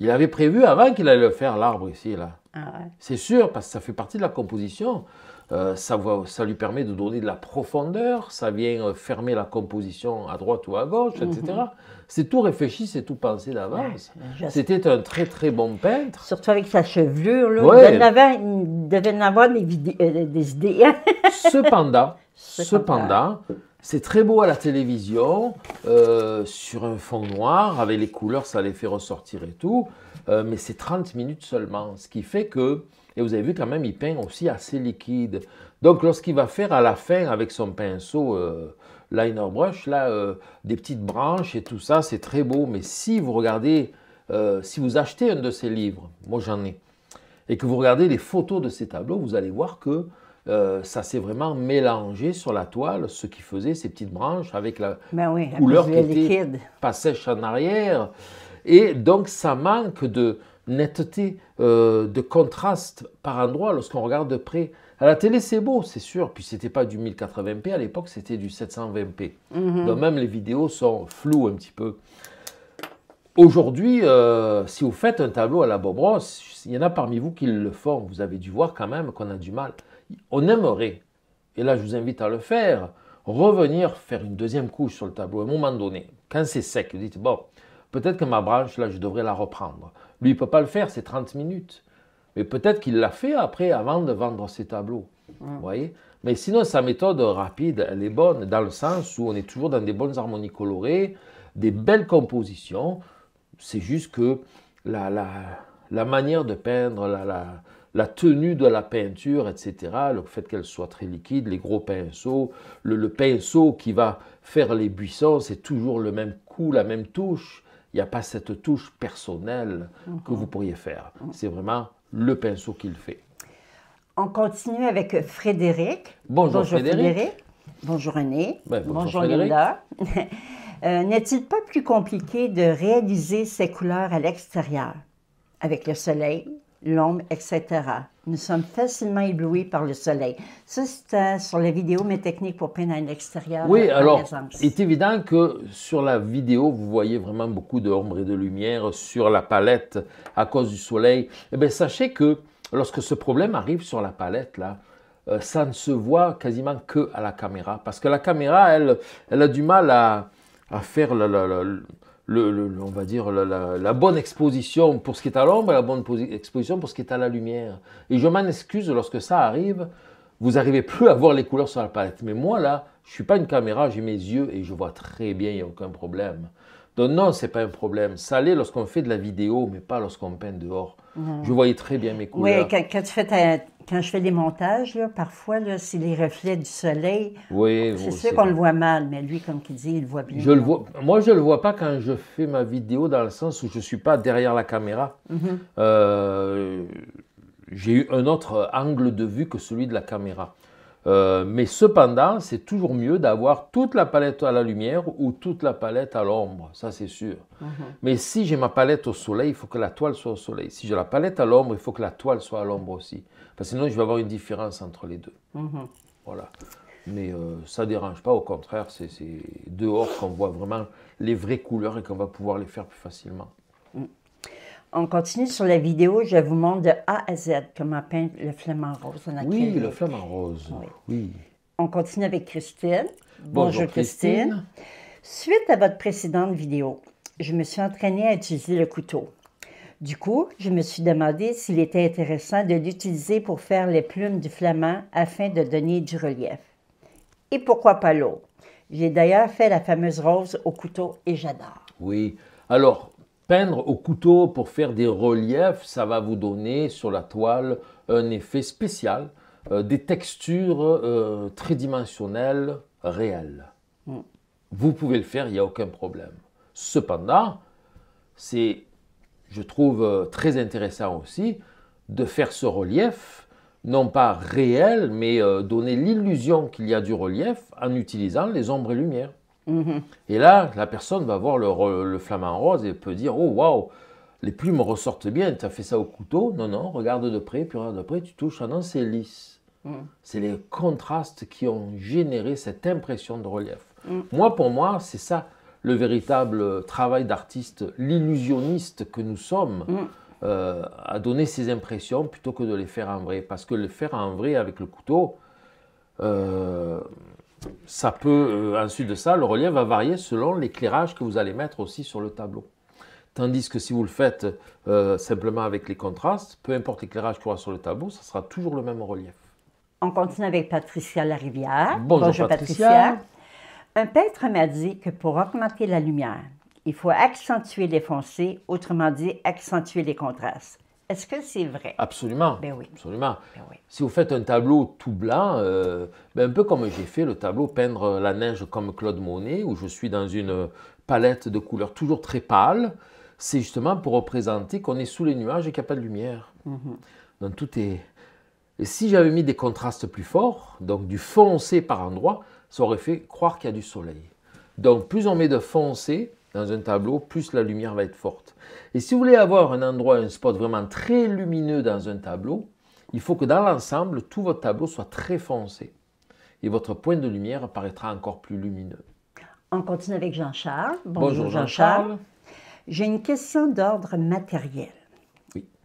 Il avait prévu avant qu'il allait le faire, l'arbre ici, là. Ah C'est sûr, parce que ça fait partie de la composition. Euh, ça, lui permet de donner de la profondeur, ça vient euh, fermer la composition à droite ou à gauche, etc. Mhm. C'est tout réfléchi, c'est tout pensé d'avance. C'était un très très bon peintre. Surtout avec sa chevelure, il, devait, en avoir des, euh, idées. [laughs] cependant, cependant, c'est très beau à la télévision, sur un fond noir, avec les couleurs, ça les fait ressortir et tout, mais c'est 30 minutes seulement, ce qui fait que et vous avez vu quand même, il peint aussi assez liquide. Donc lorsqu'il va faire à la fin avec son pinceau euh, liner brush, là, euh, des petites branches et tout ça, c'est très beau. Mais si vous regardez, euh, si vous achetez un de ces livres, moi j'en ai, et que vous regardez les photos de ces tableaux, vous allez voir que ça s'est vraiment mélangé sur la toile, ce qui faisait ces petites branches avec la ben couleur qui était pas sèche en arrière. Et donc, ça manque de, netteté euh, de contraste par endroit lorsqu'on regarde de près. À la télé, c'est beau, c'est sûr. Puis c'était pas du 1080p à l'époque, c'était du 720p. Mhm. Donc même les vidéos sont floues un petit peu. Aujourd'hui, euh, si vous faites un tableau à la Bob il y en a parmi vous qui le font. Vous avez dû voir quand même qu'on a du mal. On aimerait, et là je vous invite à le faire, revenir faire une deuxième couche sur le tableau à un moment donné. Quand c'est sec, vous dites, bon, peut-être que ma branche, là, je devrais la reprendre. Lui, il ne peut pas le faire, c'est 30 minutes. Mais peut-être qu'il l'a fait après, avant de vendre ses tableaux. voyez Mais sinon, sa méthode rapide, elle est bonne, dans le sens où on est toujours dans des bonnes harmonies colorées, des belles compositions. C'est juste que la, manière de peindre, la, tenue de la peinture, etc., le fait qu'elle soit très liquide, les gros pinceaux, le pinceau qui va faire les buissons, c'est toujours le même coup, la même touche il n'y a pas cette touche personnelle que vous mhm. pourriez faire. Mhm. C'est vraiment le pinceau qu'il fait. On continue avec Frédéric. Bonjour, Frédéric. Bonjour René. Ben, bonjour, Linda. [laughs] Euh, n'est-il pas plus compliqué de réaliser ses couleurs à l'extérieur, avec le soleil, l'ombre, etc. Nous sommes facilement éblouis par le soleil. Ça, c'était euh, sur les vidéos, mes techniques pour peindre à l'extérieur. Oui, euh, alors, il est évident que sur la vidéo, vous voyez vraiment beaucoup d'ombre et de lumière sur la palette à cause du soleil. Eh bien, sachez que lorsque ce problème arrive sur la palette, là, euh, ça ne se voit quasiment que à la caméra. Parce que la caméra, elle, elle a du mal à, faire le le, on va dire, la, bonne exposition pour ce qui est à l'ombre et la bonne exposition pour ce qui est à la lumière. Et je m'en excuse lorsque ça arrive, vous n'arrivez plus à voir les couleurs sur la palette. Mais moi, là, je ne suis pas une caméra, j'ai mes yeux et je vois très bien, il n'y a aucun problème. Donc non, c'est pas un problème. Ça l'est lorsqu'on fait de la vidéo, mais pas lorsqu'on peint dehors. Mhm. Je voyais très bien mes couleurs. Oui, quand, tu fais ta, quand je fais des montages, là, parfois, là, c'est les reflets du soleil. Oui, C'est sûr qu'on hein. le voit mal, mais lui, comme il dit, il le voit bien. Je le vois... Moi, je ne le vois pas quand je fais ma vidéo, dans le sens où je ne suis pas derrière la caméra. Mhm. Euh, j'ai eu un autre angle de vue que celui de la caméra. Euh, mais cependant, c'est toujours mieux d'avoir toute la palette à la lumière ou toute la palette à l'ombre, ça c'est sûr. Mhm. Mais si j'ai ma palette au soleil, il faut que la toile soit au soleil. Si j'ai la palette à l'ombre, il faut que la toile soit à l'ombre aussi. Parce sinon, je vais avoir une différence entre les deux. Mhm. Voilà. Mais euh, ça dérange pas, au contraire, c'est dehors qu'on voit vraiment les vraies couleurs et qu'on va pouvoir les faire plus facilement. Mm. On continue sur la vidéo, je vous montre de A à Z comment peindre le flamant rose Oui, le flamant rose, oui. On continue avec Christine. Bonjour, Christine. Suite à votre précédente vidéo, je me suis entraînée à utiliser le couteau. Du coup, je me suis demandé s'il était intéressant de l'utiliser pour faire les plumes du flamand afin de donner du relief. Et pourquoi pas l'eau? J'ai d'ailleurs fait la fameuse rose au couteau et j'adore. Oui. Alors, peindre au couteau pour faire des reliefs, ça va vous donner sur la toile un effet spécial, euh, des textures euh, tridimensionnelles réelles. Mm. Vous pouvez le faire, il n'y a aucun problème. Cependant, c'est je trouve euh, très intéressant aussi de faire ce relief, non pas réel, mais euh, donner l'illusion qu'il y a du relief en utilisant les ombres et lumières. Mhm. Et là, la personne va voir le, le flamant rose et peut dire Oh waouh, les plumes ressortent bien, tu as fait ça au couteau. Non, non, regarde de près, puis regarde de près, tu touches. non, c'est lisse. Mhm. C'est les contrastes qui ont généré cette impression de relief. Mhm. Moi, pour moi, c'est ça le véritable travail d'artiste, l'illusionniste que nous sommes, mm. euh, à donner ses impressions plutôt que de les faire en vrai. Parce que le faire en vrai avec le couteau, euh, ça peut, euh, ensuite de ça, le relief va varier selon l'éclairage que vous allez mettre aussi sur le tableau. Tandis que si vous le faites euh, simplement avec les contrastes, peu importe l'éclairage qu'il y aura sur le tableau, ça sera toujours le même relief. On continue avec Patricia Larivière. Bonjour, Bonjour Patricia. Un peintre m'a dit que pour augmenter la lumière, il faut accentuer les foncés, autrement dit, accentuer les contrastes. Est-ce que c'est vrai? Absolument. Ben oui. Absolument. Ben oui. Si vous faites un tableau tout blanc, euh, ben un peu comme j'ai fait le tableau peindre la neige comme Claude Monet, où je suis dans une palette de couleurs toujours très pâle, c'est justement pour représenter qu'on est sous les nuages et qu'il n'y a pas de lumière. Mhm. Donc tout est. si j'avais mis des contrastes plus forts, donc du foncé par endroit, ça aurait fait croire qu'il y a du soleil. Donc plus on met de foncé dans un tableau, plus la lumière va être forte. Et si vous voulez avoir un endroit, un spot vraiment très lumineux dans un tableau, il faut que dans l'ensemble, tout votre tableau soit très foncé. Et votre point de lumière apparaîtra encore plus lumineux. On continue avec Jean-Charles. Bonjour, Jean-Charles. J'ai une question d'ordre matériel.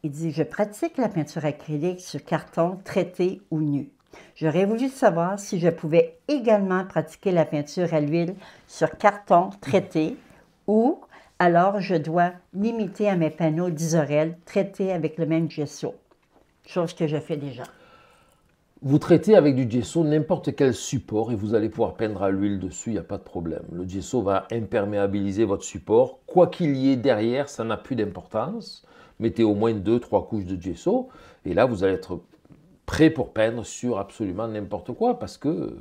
Il dit, je pratique la peinture acrylique sur carton traité ou nu. J'aurais voulu savoir si je pouvais également pratiquer la peinture à l'huile sur carton traité ou alors je dois limiter à mes panneaux d'isorel traités avec le même gesso, chose que je fais déjà. Vous traitez avec du gesso n'importe quel support et vous allez pouvoir peindre à l'huile dessus, il n'y a pas de problème. Le gesso va imperméabiliser votre support. Quoi qu'il y ait derrière, ça n'a plus d'importance. Mettez au moins deux, trois couches de gesso et là, vous allez être prêt pour peindre sur absolument n'importe quoi, parce que euh,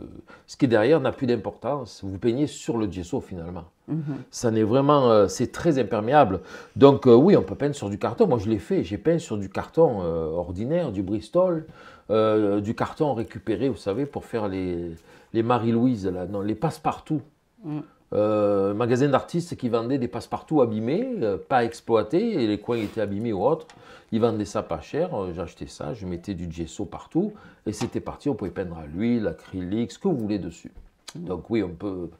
ce qui est derrière n'a plus d'importance. Vous peignez sur le gesso finalement. Mhm. Ça n'est vraiment, euh, c'est très imperméable. Donc euh, oui, on peut peindre sur du carton. Moi, je l'ai fait. J'ai peint sur du carton ordinaire, du Bristol, du carton récupéré, vous savez, pour faire les, les Marie-Louise, là, non, les passe-partout. Mm euh, magasin d'artistes qui vendait des passe-partout abîmés, euh, pas exploités, et les coins étaient abîmés ou autres. Ils vendaient ça pas cher, euh, j'achetais ça, je mettais du gesso partout, et c'était parti, on pouvait peindre à l'huile, acrylique, ce que vous voulez dessus. Donc oui, on peut,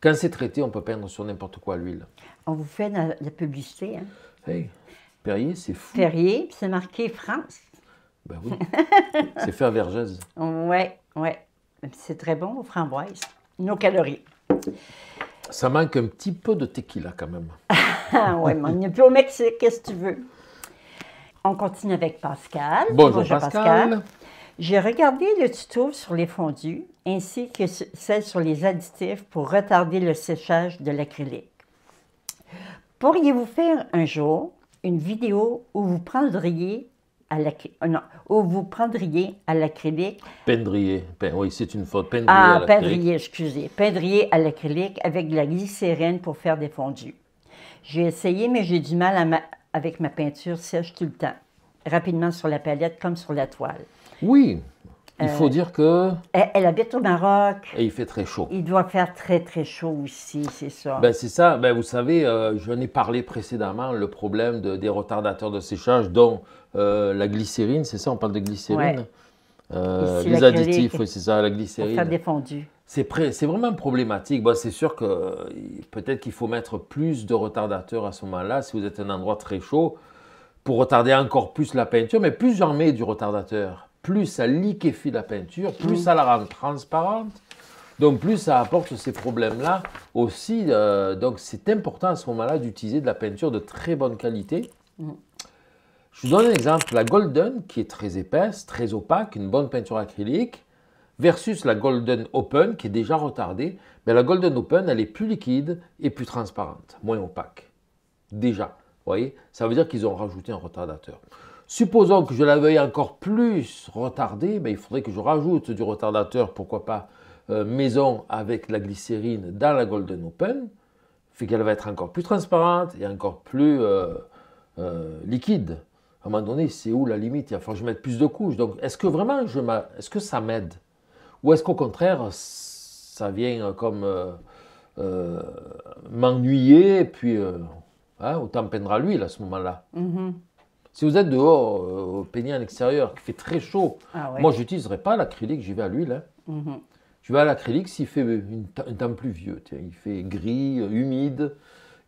quand c'est traité, on peut peindre sur n'importe quoi à l'huile. On vous fait de la, publicité. Hein. Perrier, c'est fou. Perrier, c'est marqué France. Ben oui, [laughs] c'est fait à Ouais, ouais. C'est très bon aux framboises, nos calories. Ça manque un petit peu de tequila quand même. [laughs] Ah oui, mais on n'est plus au Mexique, qu'est-ce que tu veux? On continue avec Pascal. Bonjour, Pascal. J'ai regardé le tuto sur les fondus ainsi que celle sur les additifs pour retarder le séchage de l'acrylique. Pourriez-vous faire un jour une vidéo où vous prendriez euh, ou vous prendriez à l'acrylique. Pendrier. oui, c'est une faute. ah, à pendrier, excusez. Pendrier à l'acrylique avec de la glycérine pour faire des fondus. J'ai essayé, mais j'ai du mal avec ma peinture sèche tout le temps. Rapidement sur la palette comme sur la toile. Oui. Il euh, faut dire que... Elle, habite au Maroc. Et il fait très chaud. Il doit faire très très chaud aussi, c'est ça. Ben, c'est ça. Ben, vous savez, euh, je ai parlé précédemment, le problème de, des retardateurs de séchage, dont euh, la glycérine, c'est ça, on parle de glycérine. Euh, les additifs, oui, c'est ça, la glycérine. Pour défendu. C'est, c'est vraiment problématique. c'est sûr que peut-être qu'il faut mettre plus de retardateurs à ce moment-là, si vous êtes un endroit très chaud, pour retarder encore plus la peinture. Mais plus j'en mets du retardateur, plus ça liquéfie la peinture, plus mm. ça la rend transparente. Donc plus ça apporte ces problèmes-là aussi. Euh, donc c'est important à ce moment-là d'utiliser de la peinture de très bonne qualité. Mm. Je vous donne un exemple. La Golden, qui est très épaisse, très opaque, une bonne peinture acrylique, versus la Golden Open, qui est déjà retardée. Mais la Golden Open, elle est plus liquide et plus transparente, moins opaque. Déjà. Vous voyez Ça veut dire qu'ils ont rajouté un retardateur. Supposons que je la veuille encore plus retardée, ben, il faudrait que je rajoute du retardateur, pourquoi pas euh, maison avec la glycérine dans la Golden Open, fait qu'elle va être encore plus transparente et encore plus euh, euh, liquide. À un moment donné, c'est où la limite Il va que je mette plus de couches. Donc, est-ce que vraiment, je est-ce que ça m'aide Ou est-ce qu'au contraire, ça vient comme m'ennuyer, puis hein, autant peindre à l'huile à ce moment-là mm-hmm. Si vous êtes dehors, euh, au peigné à l'extérieur, qui fait très chaud, ah moi, je n'utiliserai pas l'acrylique, j'y vais à l'huile. Hein. Mhm. Je vais à l'acrylique s'il fait une, temps plus vieux. Il fait gris, euh, humide,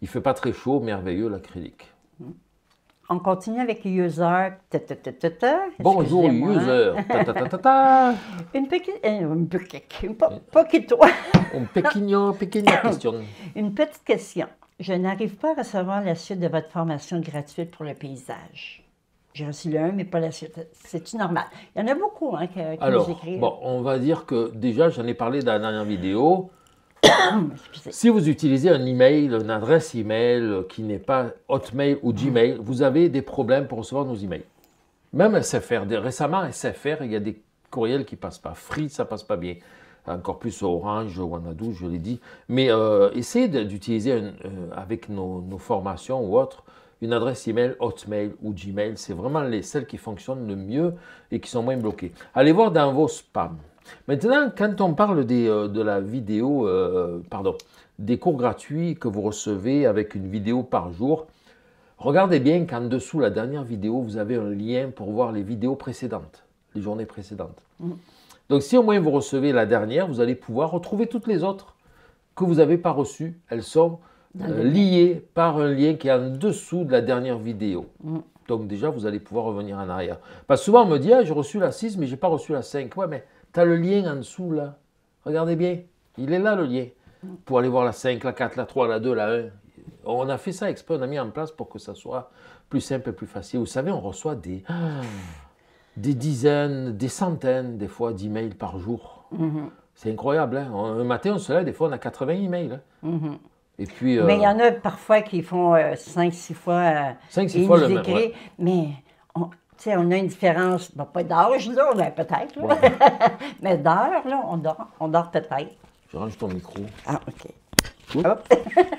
il fait pas très chaud, merveilleux l'acrylique. Mhm. On continue avec user. Bonjour user. une petite, une [coughs] une petite question. Je n'arrive pas à recevoir la suite de votre formation gratuite pour le paysage. J'ai reçu le mais pas la suite. C'est-tu normal? Il y en a beaucoup hein, qui, nous écrivent. Bon, on va dire que déjà, j'en ai parlé dans la dernière vidéo. [coughs] si vous utilisez un email, une adresse email qui n'est pas Hotmail ou Gmail, vous avez des problèmes pour recevoir nos emails. Même SFR. Récemment, SFR, il y a des courriels qui ne passent pas. Free, ça passe pas bien encore plus Orange, ou Anadou, je l'ai dit. Mais euh, essayez d'utiliser euh, avec nos, formations ou autres une adresse email Hotmail ou Gmail. C'est vraiment les, celles qui fonctionnent le mieux et qui sont moins bloquées. Allez voir dans vos spams. Maintenant, quand on parle des, euh, de la vidéo, pardon, des cours gratuits que vous recevez avec une vidéo par jour, regardez bien qu'en dessous la dernière vidéo, vous avez un lien pour voir les vidéos précédentes, les journées précédentes. Mmh. Donc si au moins vous recevez la dernière, vous allez pouvoir retrouver toutes les autres que vous n'avez pas reçues. Elles sont euh, liées par un lien qui est en dessous de la dernière vidéo. Mm. Donc déjà, vous allez pouvoir revenir en arrière. Parce que souvent, on me dit, ah, j'ai reçu la 6, mais je n'ai pas reçu la 5. Ouais, mais tu as le lien en dessous, là. Regardez bien. Il est là, le lien. Mm. Pour aller voir la 5, la 4, la 3, la 2, la 1. On a fait ça exprès, on a mis en place pour que ça soit plus simple et plus facile. Vous savez, on reçoit des des dizaines, des centaines, des fois, d'emails par jour. Mhm. C'est incroyable. Hein. Un matin, on se lève, des fois, on a 80 emails. Hein. Mhm. Et puis, euh, Mais il y en a parfois qui font 5-6 euh, fois. 5-6 euh, fois le même. Mais on, on a une différence, pas d'âge, là, peut-être, [laughs] mais d'heure, là, on dort, on dort peut-être. Je range ton micro. Ah, OK. Hop. [laughs]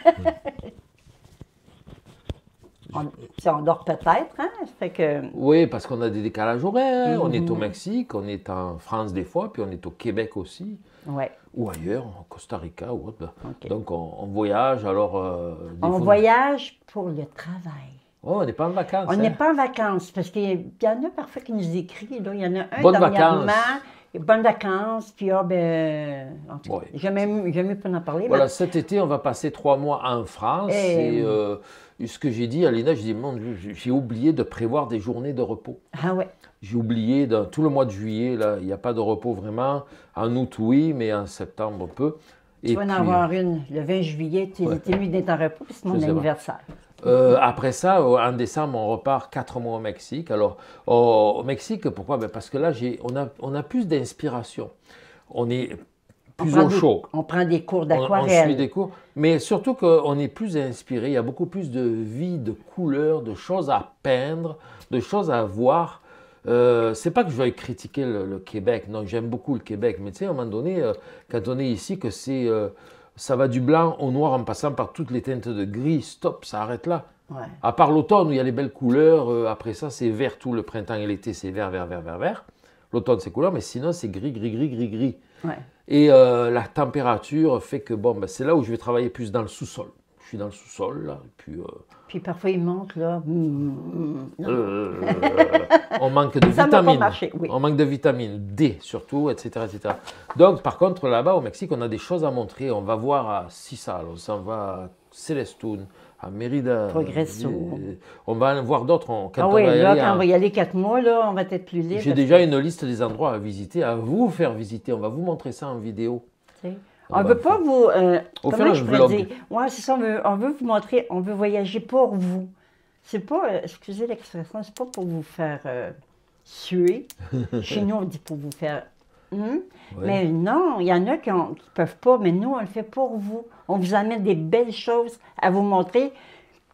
on, on dort peut-être, hein? que... Oui, parce qu'on a des décalages horaires. On mhm. est au Mexique, on est en France des fois, puis on est au Québec aussi. Ouais. Ou ailleurs, en Costa Rica ou autre. Donc, on, voyage, alors... Euh, on voyage pour le travail. Oh, on n'est pas en vacances. On hein. n'est pas en vacances, parce qu'il y en a parfois qui nous écrit. Il y en a un Bonne dernièrement... Vacances bonnes vacances, puis oh ben, en tout cas, jamais, en parler. Voilà, cet été, on va passer trois mois en France eh et, euh, ce que j'ai dit à Lina, je dis, mon j'ai oublié de prévoir des journées de repos. Ah ouais. J'ai oublié, tout le mois de juillet, là, il n'y a pas de repos vraiment. En août, oui, mais en septembre, peu. Tu vas en avoir une le 20 juillet, tu es élu d'être en repos, c'est mon anniversaire. Euh, après ça, euh, en décembre, on repart quatre mois au Mexique. Alors, au Mexique, pourquoi ben, Parce que là, on a, on a plus d'inspiration. On est plus on au chaud. On prend des cours d'aquarelle. On, suit des cours, mais surtout qu'on est plus inspiré. Il y a beaucoup plus de vie, de couleurs, de choses à peindre, de choses à voir. Euh, c'est pas que je vais critiquer le, Québec. Non, j'aime beaucoup le Québec, mais tu sais, à un moment donné, euh, quand on est ici, que c'est euh, ça va du blanc au noir en passant par toutes les teintes de gris. Stop, ça arrête là. À part l'automne où il y a les belles couleurs, euh, après ça c'est vert tout le printemps et l'été, c'est vert, vert, vert, vert, vert. L'automne c'est couleur, mais sinon c'est gris, gris, gris, gris, gris. Ouais. Et euh, la température fait que bon, ben, c'est là où je vais travailler plus dans le sous-sol. Je suis dans le sous-sol, là, et puis... Euh, puis parfois, il manque, là... Mm, mm, mm. Euh, on manque de [laughs] vitamines. On manque de vitamine D surtout, etc., etc. Donc, par contre, là-bas, au Mexique, on a des choses à montrer. On va voir à Sisal, on s'en va à Celestun, à Mérida. On va en voir d'autres. en Ah oui, là, quand on va y aller quatre mois, là, on va être plus libre. J'ai déjà une liste des endroits à visiter, à vous faire visiter. On va vous montrer ça en vidéo. On ne veut pas vous. Euh, je pourrais dire Oui, c'est ça. On veut, vous montrer, on veut voyager pour vous. C'est pas, euh, excusez l'expression, c'est pas pour vous faire euh, suer. [laughs] Chez nous, on dit pour vous faire Hein? Mais non, il y en a qui ne peuvent pas, mais nous, on le fait pour vous. On vous amène des belles choses à vous montrer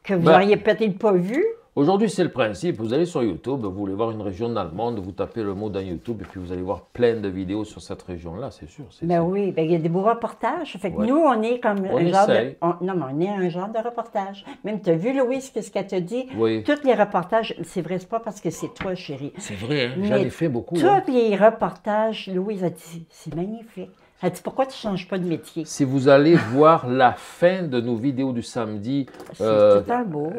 que vous n'auriez ben, peut-être pas vu Aujourd'hui, c'est le principe. Vous allez sur YouTube, vous voulez voir une région allemande, vous tapez le mot dans YouTube et puis vous allez voir plein de vidéos sur cette région-là, c'est sûr. Ben oui, ben, il y a des beaux reportages. Fait nous, on est comme un genre de, non, on est un genre de reportage. Même, tu as vu, Louise, ce qu'elle te dit? Oui. Tous les reportages, c'est vrai, c'est pas parce que c'est toi, chérie. C'est vrai, hein, j'en ai fait beaucoup. Tous hein. les reportages, Louise a dit, c'est magnifique. Elle Pourquoi tu ne changes pas de métier Si vous allez [laughs] voir la fin de nos vidéos du samedi, ah, euh,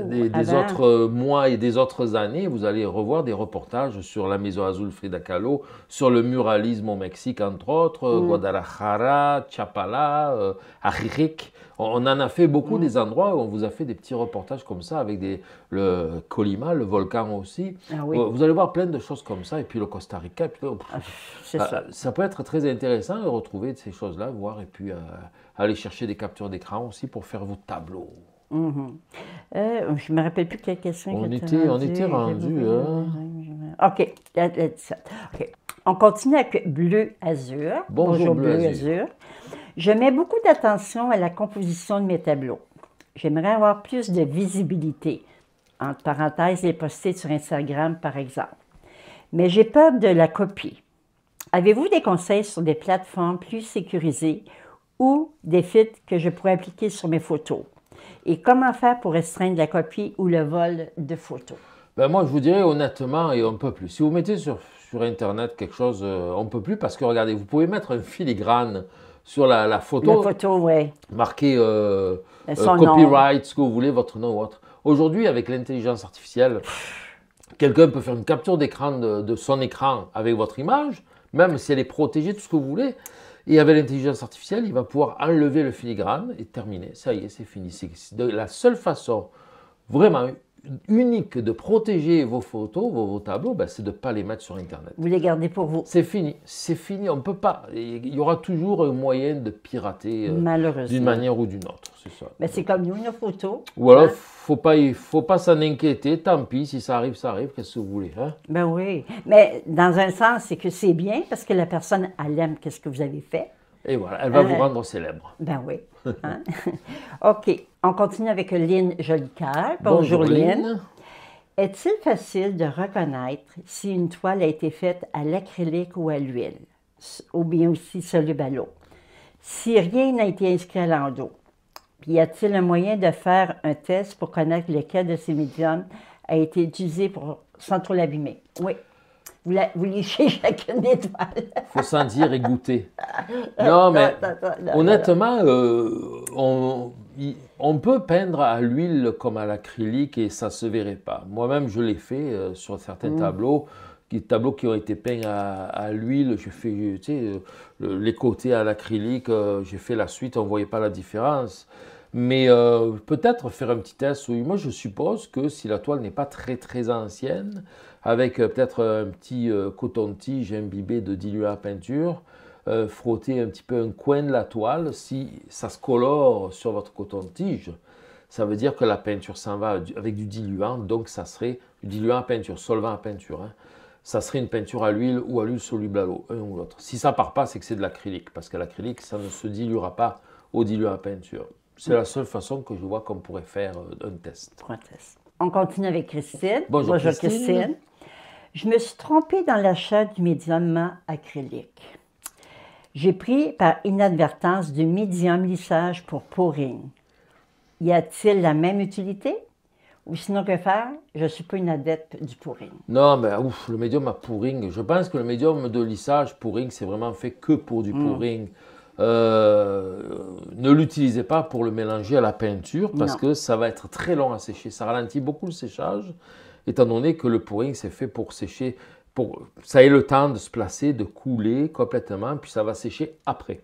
des, autres euh, mois et des autres années, vous allez revoir des reportages sur la maison Azul Frida Kahlo, sur le muralisme au Mexique, entre autres, euh, mm. Guadalajara, Chapala, euh, on en a fait beaucoup mm. des endroits où on vous a fait des petits reportages comme ça, avec des, le Colima, le volcan aussi. Ah vous allez voir plein de choses comme ça, et puis le Costa Rica. Oh, ah, bah, ça. peut être très intéressant de retrouver ces choses-là, voir, et puis euh, aller chercher des captures d'écran aussi pour faire vos tableaux. Mm-hmm. Euh, je ne me rappelle plus quelle question on était, On était rendu. Hein. OK, On continue avec Bleu Azur. Bonjour, Bleu, Azur. Je mets beaucoup d'attention à la composition de mes tableaux. J'aimerais avoir plus de visibilité, entre parenthèses les poster sur Instagram par exemple. Mais j'ai peur de la copie. Avez-vous des conseils sur des plateformes plus sécurisées ou des filtres que je pourrais appliquer sur mes photos? Et comment faire pour restreindre la copie ou le vol de photos? Ben moi, je vous dirais honnêtement, et on ne peut plus. Si vous mettez sur, Internet quelque chose, euh, on ne peut plus parce que regardez, vous pouvez mettre un filigrane sur la, photo. La euh, euh, copyright, ce que vous voulez, votre nom ou autre. Aujourd'hui, avec l'intelligence artificielle, quelqu'un peut faire une capture d'écran de, de, son écran avec votre image, même si elle est protégée, tout ce que vous voulez. Et avec l'intelligence artificielle, il va pouvoir enlever le filigrane et terminer. Ça y est, c'est fini. C'est la seule façon vraiment unique de protéger vos photos, vos, tableaux, ben, c'est de ne pas les mettre sur Internet. Vous les gardez pour vous. C'est fini, c'est fini, on ne peut pas. Il y aura toujours un moyen de pirater euh, d'une manière ou d'une autre, c'est ça. Mais ben, c'est comme une photo. Ou alors, il hein? ne faut pas, s'en inquiéter, tant pis, si ça arrive, ça arrive, qu'est-ce que vous voulez. Hein? Ben oui, mais dans un sens, c'est que c'est bien parce que la personne, elle aime qu'est-ce que vous avez fait. Et voilà, elle va vous euh, rendre célèbre. Ben oui. Hein. [laughs] OK, on continue avec Lynn Jolicoeur. Bonjour, Est-il facile de reconnaître si une toile a été faite à l'acrylique ou à l'huile, ou bien aussi soluble à l'eau? Si rien n'a été inscrit à l'endos, y a-t-il un moyen de faire un test pour connaître lequel de ces médiums a été utilisé pour, sans trop l'abîmer? Oui vous, la, [laughs] chacune des toiles. faut s'en dire et goûter. [laughs] Non, mais honnêtement, euh, on, peut peindre à l'huile comme à l'acrylique et ça ne se verrait pas. Moi-même, je l'ai fait euh, sur certains mm. tableaux des tableaux qui ont été peints à, l'huile, j'ai fait les côtés à l'acrylique, euh, j'ai fait la suite, on ne voyait pas la différence. Mais peut-être faire un petit test. moi, je suppose que si la toile n'est pas très très ancienne, avec euh, peut-être euh, un petit euh, coton-tige imbibé de diluant à peinture, frotter un petit peu un coin de la toile. Si ça se colore sur votre coton-tige, ça veut dire que la peinture s'en va avec du diluant, donc ça serait du diluant à peinture, solvant à peinture. Hein. Ça serait une peinture à l'huile ou à l'huile soluble à l'eau, un ou l'autre. Si ça part pas, c'est que c'est de l'acrylique, parce que l'acrylique, ça ne se diluera pas au diluant à peinture. C'est la seule façon que je vois qu'on pourrait faire un test. Un test. On continue avec Christine. Bonjour, Bonjour Christine. Je me suis trompée dans l'achat du médium acrylique. J'ai pris par inadvertance du médium lissage pour pouring. Y a-t-il la même utilité? Ou sinon, que faire? Je ne suis pas une adepte du pouring. Non, mais ouf, le médium à pouring. Je pense que le médium de lissage pouring, c'est vraiment fait que pour du hmm. pouring. Euh, ne l'utilisez pas pour le mélanger à la peinture parce que ça va être très long à sécher. Ça ralentit beaucoup le séchage étant donné que le pouring, c'est fait pour sécher, pour, ça ait le temps de se placer, de couler complètement, puis ça va sécher après.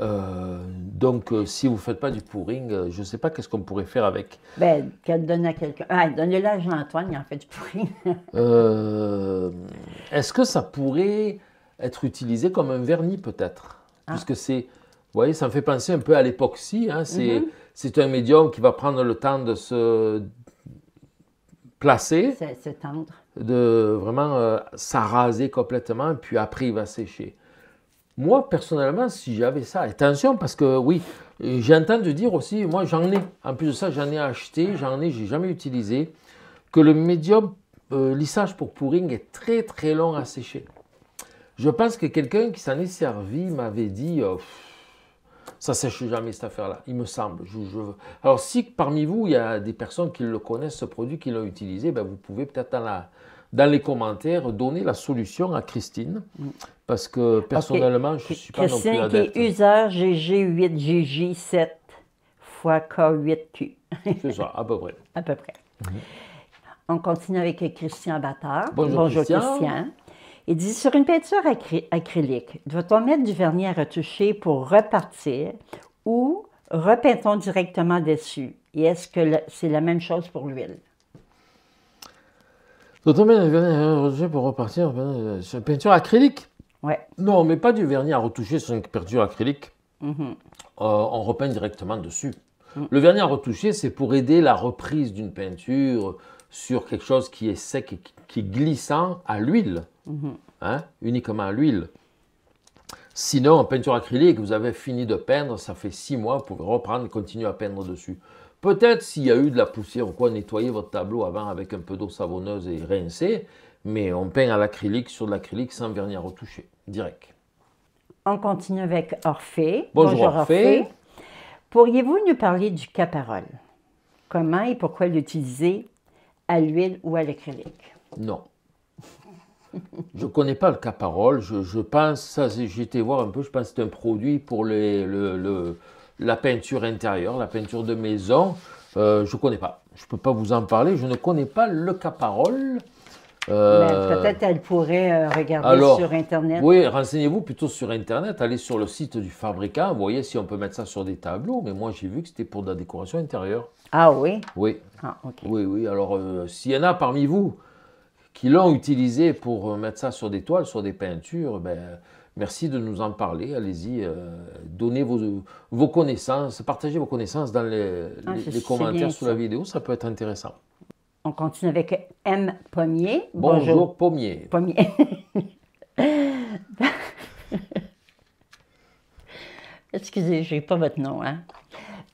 Euh, donc, euh, si vous ne faites pas du pouring, euh, je ne sais pas qu'est-ce qu'on pourrait faire avec. Ben, donne à quelqu'un. Ah, donnez-le à Jean-Antoine, il en fait du pouring. [laughs] Est-ce que ça pourrait être utilisé comme un vernis, peut-être ah. Puisque c'est. Vous voyez, ça me fait penser un peu à l'époxy. Hein? Mm-hmm. C'est un médium qui va prendre le temps de se placer, De vraiment euh, s'arraser complètement, puis après il va sécher. Moi, personnellement, si j'avais ça, attention, parce que oui, j'entends de dire aussi, moi j'en ai, en plus de ça, j'en ai acheté, j'en ai, j'ai jamais utilisé, que le médium euh, lissage pour pouring est très très long à sécher. Je pense que quelqu'un qui s'en est servi m'avait dit, oh, ça sèche jamais cette affaire-là, il me semble. Je, Alors si parmi vous, il y a des personnes qui le connaissent, ce produit, qui l'ont utilisé, ben, vous pouvez peut-être dans, dans, les commentaires donner la solution à Christine. Mm. Parce que personnellement, je ne suis pas non plus adepte. Christine qui est GG8, GG7 fois K8Q. C'est ça, à peu près. À peu près. Mm-hmm. On continue avec Christian Battard. Bonjour, Christian. Il dit sur une peinture acrylique, doit-on mettre du vernis à retoucher pour repartir ou repeint-on directement dessus? Et est-ce que c'est la même chose pour l'huile? Doit-on mettre du vernis à retoucher pour repartir ben, euh, sur une peinture acrylique? Ouais. Non, mais pas du vernis à retoucher sur une peinture acrylique. Mm-hmm. Euh, on repeint directement dessus. Mm. Le vernis à retoucher, c'est pour aider la reprise d'une peinture, sur quelque chose qui est sec et qui est glissant à l'huile, mhm. hein, uniquement à l'huile. Sinon, en peinture acrylique, vous avez fini de peindre, ça fait six mois, pour reprendre et continuer à peindre dessus. Peut-être s'il y a eu de la poussière ou quoi, nettoyer votre tableau avant avec un peu d'eau savonneuse et rincer, mais on peint à l'acrylique sur de l'acrylique sans vernis à retoucher, direct. On continue avec Orphée. Bonjour, Orphée. Pourriez-vous nous parler du caparole Comment et pourquoi l'utiliser à l'huile ou à l'acrylique Non. je ne connais pas le caparole. Je, je pense, j'étais voir un peu, je pense que c'est un produit pour la peinture intérieure, la peinture de maison. Euh, je ne connais pas. Je ne peux pas vous en parler. Je ne connais pas le caparole. Euh, peut-être elle pourrait euh, regarder sur Internet. Oui, renseignez-vous plutôt sur Internet. Allez sur le site du fabricant. Voyez si on peut mettre ça sur des tableaux. Mais moi, j'ai vu que c'était pour la décoration intérieure. Ah oui Oui. Ah, Oui, oui. Alors, euh, s'il y en a parmi vous qui l'ont utilisé pour euh, mettre ça sur des toiles, sur des peintures, ben, merci de nous en parler. Allez-y, euh, donnez vos, connaissances, partagez vos connaissances dans les, ah, commentaires sous la vidéo, ça peut être intéressant. On continue avec M. Pommier. Bonjour, Pommier. Pommier. [laughs] Excusez, je n'ai pas votre nom. Hein?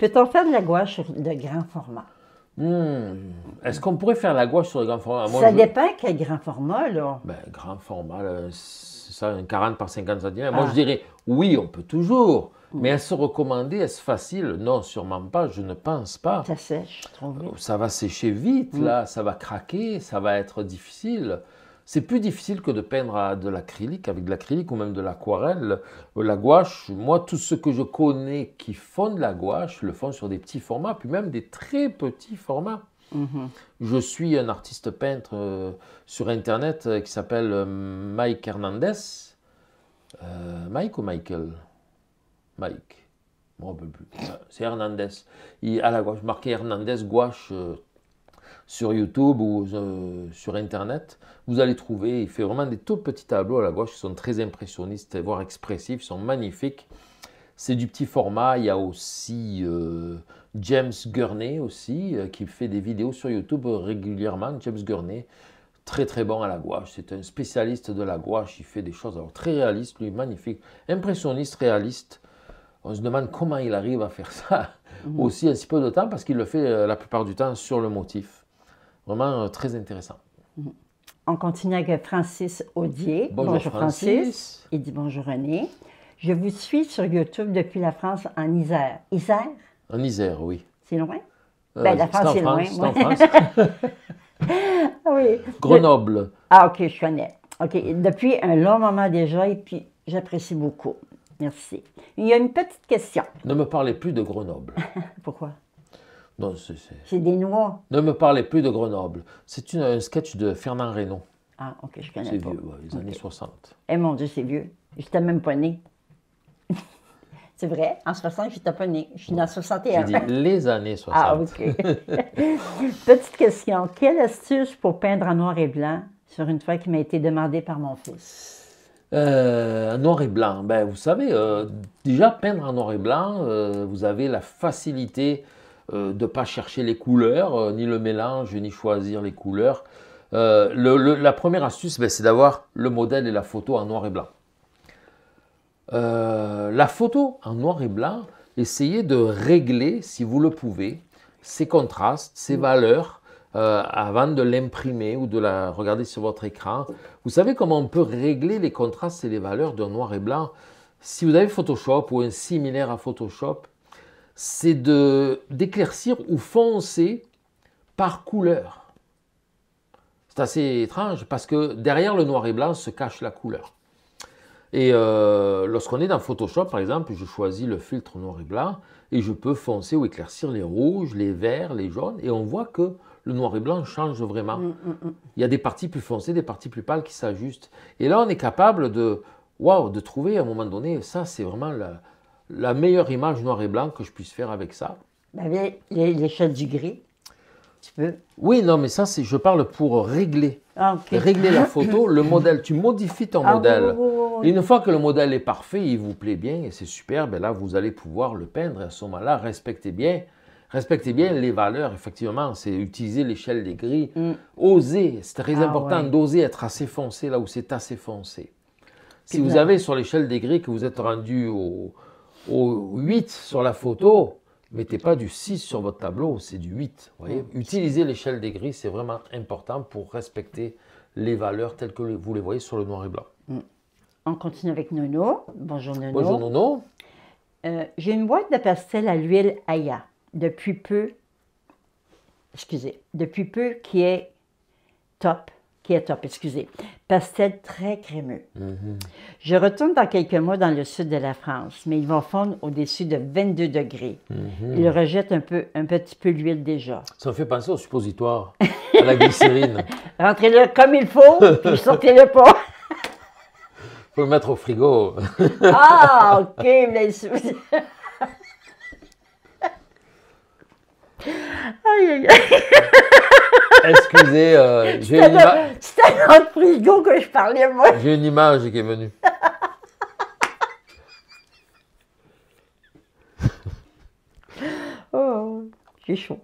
Peut-on faire de la gouache de grand format? Hmm. Est-ce qu'on pourrait faire la gouache sur le grand format? ça dépend quel grand format, là. Ben, grand format, c'est ça, un 40 par 50 cm. Moi, je ah. dirais, oui, on peut toujours. Mm. Mais est-ce recommandé, est-ce facile Non, sûrement pas, je ne pense pas. Ça sèche, trop vite. Ça va sécher vite, mm. là, ça va craquer, ça va être difficile. C'est plus difficile que de peindre à de l'acrylique, avec de l'acrylique ou même de l'aquarelle. Euh, la gouache, moi, tout ce que je connais qui font de la gouache, le font sur des petits formats, puis même des très petits formats. Mhm. Je suis un artiste peintre euh, sur Internet euh, qui s'appelle Mike Hernandez. Mike ou Michael Mike. C'est Hernandez. Il, a la gouache, marqué Hernandez gouache sur YouTube ou euh, sur Internet, vous allez trouver, il fait vraiment des tout petits tableaux à la gouache qui sont très impressionnistes, voire expressifs, sont magnifiques. C'est du petit format, il y a aussi euh, James Gurney aussi, euh, qui fait des vidéos sur YouTube régulièrement, James Gurney, très très bon à la gouache, c'est un spécialiste de la gouache, il fait des choses alors, très réalistes, lui, magnifique, impressionniste, réaliste, on se demande comment il arrive à faire ça, [laughs] mhm. aussi un petit peu de temps, parce qu'il le fait la plupart du temps sur le motif. Vraiment euh, très intéressant. On continue avec Francis Audier. Bonjour, Francis. Il dit bonjour René. Je vous suis sur YouTube depuis la France en Isère. Isère? En Isère, oui. C'est loin? Euh, ben, la France, c'est loin. en France. [laughs] Ah oui. Grenoble. Ah, OK, je connais. OK. Depuis un long moment déjà, et puis j'apprécie beaucoup. Merci. Il y a une petite question. Ne me parlez plus de Grenoble. [laughs] Pourquoi? C'est c'est noix. Ne me parlez plus de Grenoble. C'est un sketch de Fernand Reynaud. Ah, ok, je connais. C'est vieux, les années 60. Eh mon Dieu, c'est vieux. J'étais même pas né. [laughs] c'est vrai, en 60, j'étais pas né. Je suis née en 61. les années 60. Ah, ok. [laughs] Petite question. Quelle astuce pour peindre en noir et blanc sur une feuille qui m'a été demandée par mon fils? Euh, en noir et blanc, ben, vous savez, euh, déjà peindre en noir et blanc, euh, vous avez la facilité euh, de ne pas chercher les couleurs, euh, ni le mélange, ni choisir les couleurs. Euh, la première astuce, ben, c'est d'avoir le modèle et la photo en noir et blanc. la photo en noir et blanc, essayez de régler, si vous le pouvez, ses contrastes, ses mm. valeurs, avant de l'imprimer ou de la regarder sur votre écran. Vous savez comment on peut régler les contrastes et les valeurs d'un noir et blanc Si vous avez Photoshop ou un similaire à Photoshop, c'est de d'éclaircir ou foncer par couleur. C'est assez étrange parce que derrière le noir et blanc se cache la couleur. Et euh, lorsqu'on est dans Photoshop, par exemple, je choisis le filtre noir et blanc et je peux foncer ou éclaircir les rouges, les verts, les jaunes. Et on voit que le noir et blanc change vraiment. Mm, mm, mm. Il y a des parties plus foncées, des parties plus pâles qui s'ajustent. Et là, on est capable de, wow, de trouver à un moment donné, ça, c'est vraiment la, la meilleure image noir et blanche que je puisse faire avec ça. Bah, les, du gris, tu Oui, non, mais ça, c'est, je parle pour régler. Ah, régler la photo, [laughs] le modèle. Tu modifies ton ah, modèle. Oh, oh, oh, une fois que le modèle est parfait, il vous plaît bien et c'est super, ben là, vous allez pouvoir le peindre. à ce moment-là, respectez bien. Respectez bien les valeurs, effectivement, c'est utiliser l'échelle des gris. Mm. Oser, c'est très ah, important d'oser être assez foncé là où c'est assez foncé. Si vous avez sur l'échelle des gris que vous êtes rendu au, au 8 sur la photo, mettez pas du 6 sur votre tableau, c'est du 8. voyez Utiliser l'échelle des gris c'est vraiment important pour respecter les valeurs telles que vous les voyez sur le noir et blanc. Mm. On continue avec Nono. Bonjour Nono. Bonjour Nono. Euh, j'ai une boîte de pastel à l'huile Aya depuis peu, excusez, depuis peu qui est top excusez. Pastel très crémeux. Je retourne dans quelques mois dans le sud de la France, mais ils vont fondre au-dessus de 22 degrés. Mhm. Il rejette un, peu, un petit peu l'huile déjà. Ça fait penser au suppositoire, à la glycérine. [laughs] Rentrez-le comme il faut, puis sortez-le pas. [laughs] faut le mettre au frigo. [laughs] ah, OK, mais... Aïe, aïe, aïe. Excusez, euh, j'ai une image. C'était dans le frigo que je parlais, moi. J'ai une image qui est venue. oh, c'est chaud.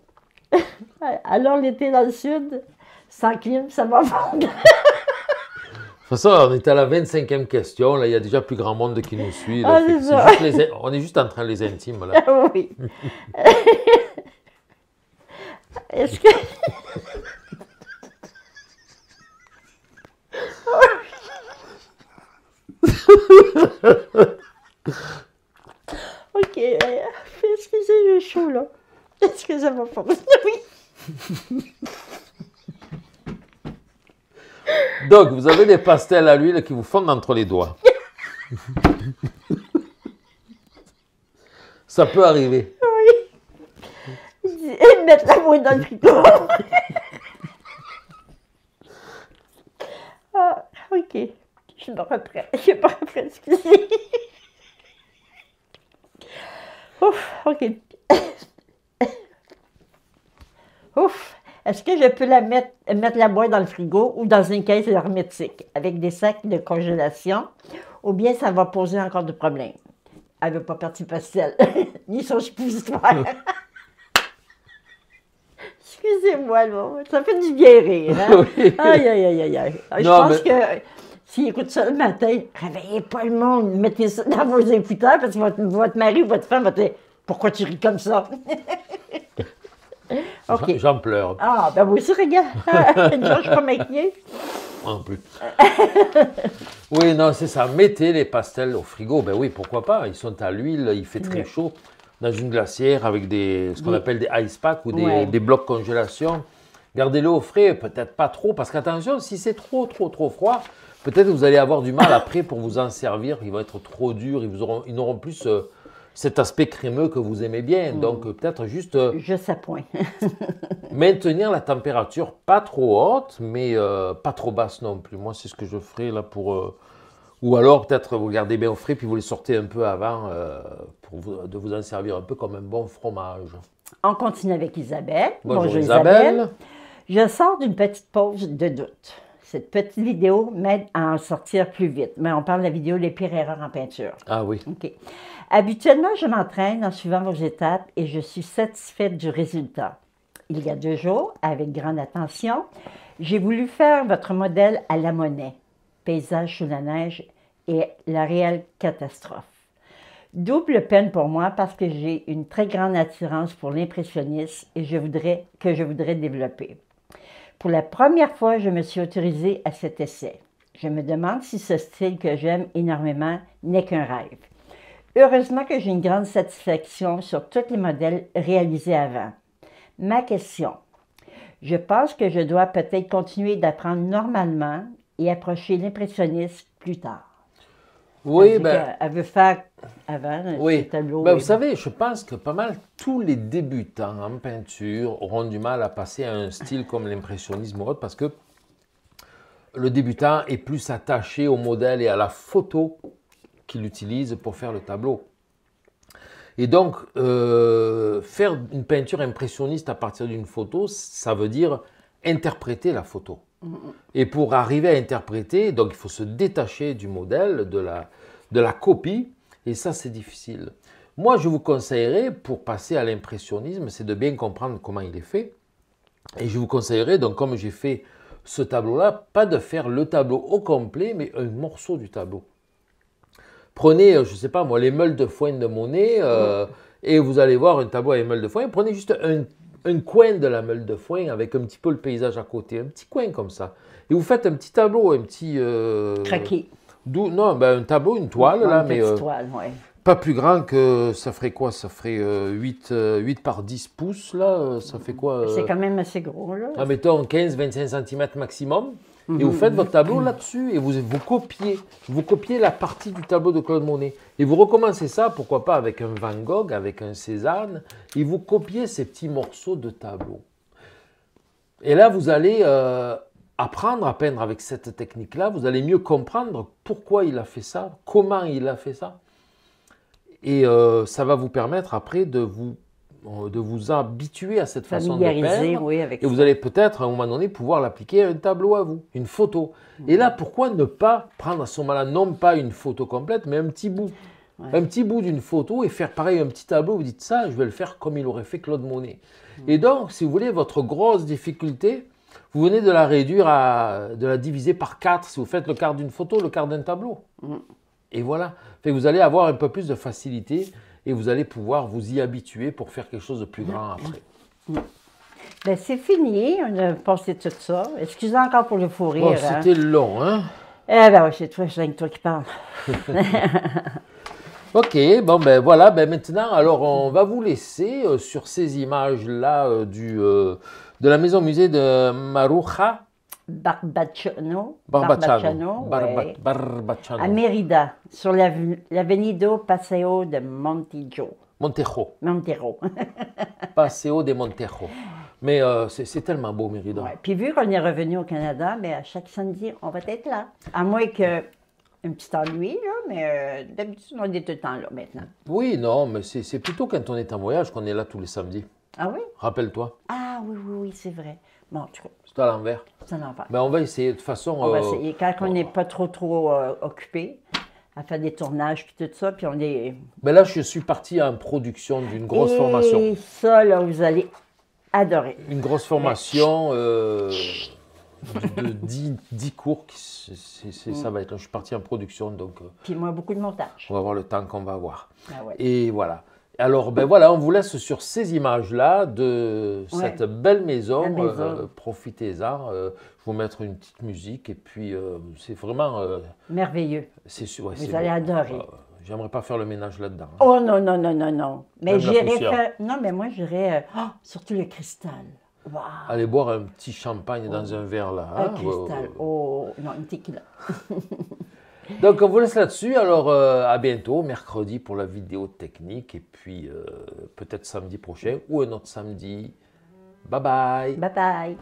Alors, l'été dans le sud, sans clim, ça va De toute façon, on est à la 25e question. Là, il y a déjà plus grand monde qui nous suit. Ah, on est juste en train de les intimes. Là. [laughs] oui. Est-ce que. [laughs] ok, euh, est-ce que c'est chaud là Est-ce que ça va pas Oui [laughs] Donc, vous avez des pastels à l'huile qui vous fondent entre les doigts. [laughs] ça peut arriver. Oui. Et mettre la boue dans le tricot. Ah, ok je ne reprends, je pas reprends pas Ouf, ok. Ouf, est-ce que je peux la mettre, mettre la boîte dans le frigo ou dans une caisse hermétique avec des sacs de congélation ou bien ça va poser encore de problèmes? Elle ne veut pas partir pastel, [laughs] ni son suppositoire. [laughs] Excusez-moi, ça fait du bien rire. Hein? [laughs] oui. Aïe, aïe, aïe, aïe. Je pense que s'il écoute ça le matin, réveillez pas le monde, mettez ça dans vos écouteurs parce que votre, mari ou votre femme va dire Pourquoi tu ris comme ça [laughs] J'en pleure. Ah, ben vous aussi, regarde. non, [laughs] je suis pas maquillée. En plus. [laughs] oui, non, c'est ça. Mettez les pastels au frigo. Ben oui, pourquoi pas Ils sont à l'huile, il fait très chaud. Dans une glacière avec des, ce qu'on appelle des ice packs ou des, des blocs congélation. Gardez-le au frais, peut-être pas trop, parce qu'attention, si c'est trop, trop, trop froid, Peut-être que vous allez avoir du mal après pour vous en servir. Il vont être trop durs. Ils, n'auront plus euh, cet aspect crémeux que vous aimez bien. Mm. Donc, euh, peut-être juste. Euh, je sais point. [laughs] maintenir la température pas trop haute, mais pas trop basse non plus. Moi, c'est ce que je ferai là pour. ou alors, peut-être vous gardez bien au frais, puis vous les sortez un peu avant pour de vous en servir un peu comme un bon fromage. On continue avec Isabelle. Bonjour, Isabelle. Je sors d'une petite pause de doute. Cette petite vidéo m'aide à en sortir plus vite. Mais on parle de la vidéo Les pires erreurs en peinture. Ah oui. OK. Habituellement, je m'entraîne en suivant vos étapes et je suis satisfaite du résultat. Il y a deux jours, avec grande attention, j'ai voulu faire votre modèle à la monnaie, paysage sous la neige et la réelle catastrophe. Double peine pour moi parce que j'ai une très grande attirance pour l'impressionnisme et je voudrais, que je voudrais développer. Pour la première fois, je me suis autorisée à cet essai. Je me demande si ce style que j'aime énormément n'est qu'un rêve. Heureusement que j'ai une grande satisfaction sur tous les modèles réalisés avant. Ma question. Je pense que je dois peut-être continuer d'apprendre normalement et approcher l'impressionniste plus tard. Oui, ben, avant tableau. Ben, vous savez, je pense que pas mal tous les débutants en peinture auront du mal à passer à un style comme l'impressionnisme ou autre parce que le débutant est plus attaché au modèle et à la photo qu'il utilise pour faire le tableau. Et donc, euh, faire une peinture impressionniste à partir d'une photo, ça veut dire interpréter la photo. Et pour arriver à interpréter, donc il faut se détacher du modèle, de la, de la copie, et ça c'est difficile. Moi, je vous conseillerais, pour passer à l'impressionnisme, c'est de bien comprendre comment il est fait. Et je vous conseillerais, donc comme j'ai fait ce tableau-là, pas de faire le tableau au complet, mais un morceau du tableau. Prenez, euh, je ne sais pas moi, les meules de foin de Monet, euh, et vous allez voir un tableau à meules de foin. Prenez juste un un coin de la meule de foin avec un petit peu le paysage à côté, un petit coin comme ça. Et vous faites un petit tableau, un petit... Euh, Craqué. Non, ben, un tableau, une toile, là, mais... Euh, toile, Pas plus grand que... Ça ferait quoi Ça ferait 8, euh, 8, euh, par 10 pouces, là Ça fait quoi C'est quand même assez gros, là. Ah, mettons 15-25 cm maximum. Et vous faites votre tableau là-dessus et vous, vous copiez. Vous copiez la partie du tableau de Claude Monet. Et vous recommencez ça, pourquoi pas, avec un Van Gogh, avec un Cézanne. Et vous copiez ces petits morceaux de tableau. Et là, vous allez euh, apprendre à peindre avec cette technique-là. Vous allez mieux comprendre pourquoi il a fait ça, comment il a fait ça. Et euh, ça va vous permettre après de vous euh, de vous habituer à cette façon de peindre. et vous allez peut-être, à un moment donné, pouvoir l'appliquer à un tableau à vous, une photo. Et là, pourquoi ne pas prendre à ce moment-là, non pas une photo complète, mais un petit bout Un petit bout d'une photo et faire pareil, un petit tableau, vous dites ça, je vais le faire comme il aurait fait Claude Monet. Et donc, si vous voulez, votre grosse difficulté, vous venez de la réduire à, de la diviser par quatre. si vous faites le quart d'une photo, le quart d'un tableau. Mm. Et voilà. Fait vous allez avoir un peu plus de facilité et vous allez pouvoir vous y habituer pour faire quelque chose de plus grand après. Ben, c'est fini, on a passé tout ça. Excusez encore pour le fourrir. Hein. c'était long, hein? Eh ben, oui, c'est toi, qui parle. [laughs] [laughs] OK, bon ben voilà, ben maintenant, alors on va vous laisser euh, sur ces images-là euh, du euh, de la maison musée de Maruja Barbacciano. À Mérida, sur l'avenido Paseo de Montijo. Montejo. Montejo. [laughs] Paseo de Montejo. Mais euh, c'est tellement beau, Mérida. Puis vu qu'on est revenu au Canada, mais à chaque samedi, on va être là. À moins que un petit ennui, là, mais euh, d'habitude, on est tout le temps là maintenant. Oui, non, mais c'est plutôt quand on est en voyage qu'on est là tous les samedis. Ah oui? Rappelle-toi. Ah oui, oui, oui, c'est vrai c'est à l'envers. Mais ben, on va essayer. De toute façon. On euh, Quand on n'est pas trop, trop euh, occupé à faire des tournages puis tout ça, puis on est. Mais ben là, je suis parti en production d'une grosse formation. Et ça, là, vous allez adorer. Une grosse formation. Euh, de 10, [laughs] 10 cours, ça mm. va être. Je suis parti en production, donc. Puis moi, beaucoup de montage. On va voir le temps qu'on va avoir. Ah Et voilà. Alors, ben voilà, on vous laisse sur ces images-là de cette belle maison. Euh, profitez-en. Euh, je vais vous mettre une petite musique et puis euh, c'est vraiment. Merveilleux. C'est sûr. vous allez adorer. Ah, j'aimerais pas faire le ménage là-dedans. Hein. Oh non, non, non, non, non. Mais j'irai faire. Non, mais moi, j'irai. Oh, surtout le cristal. Allez boire un petit champagne dans oh. un verre là. Hein, un cristal. Oh, non, une tequila. [laughs] Donc, on vous laisse là-dessus. Alors, euh, à bientôt, mercredi pour la vidéo technique et puis euh, peut-être samedi prochain ou un autre samedi. Bye bye. Bye bye.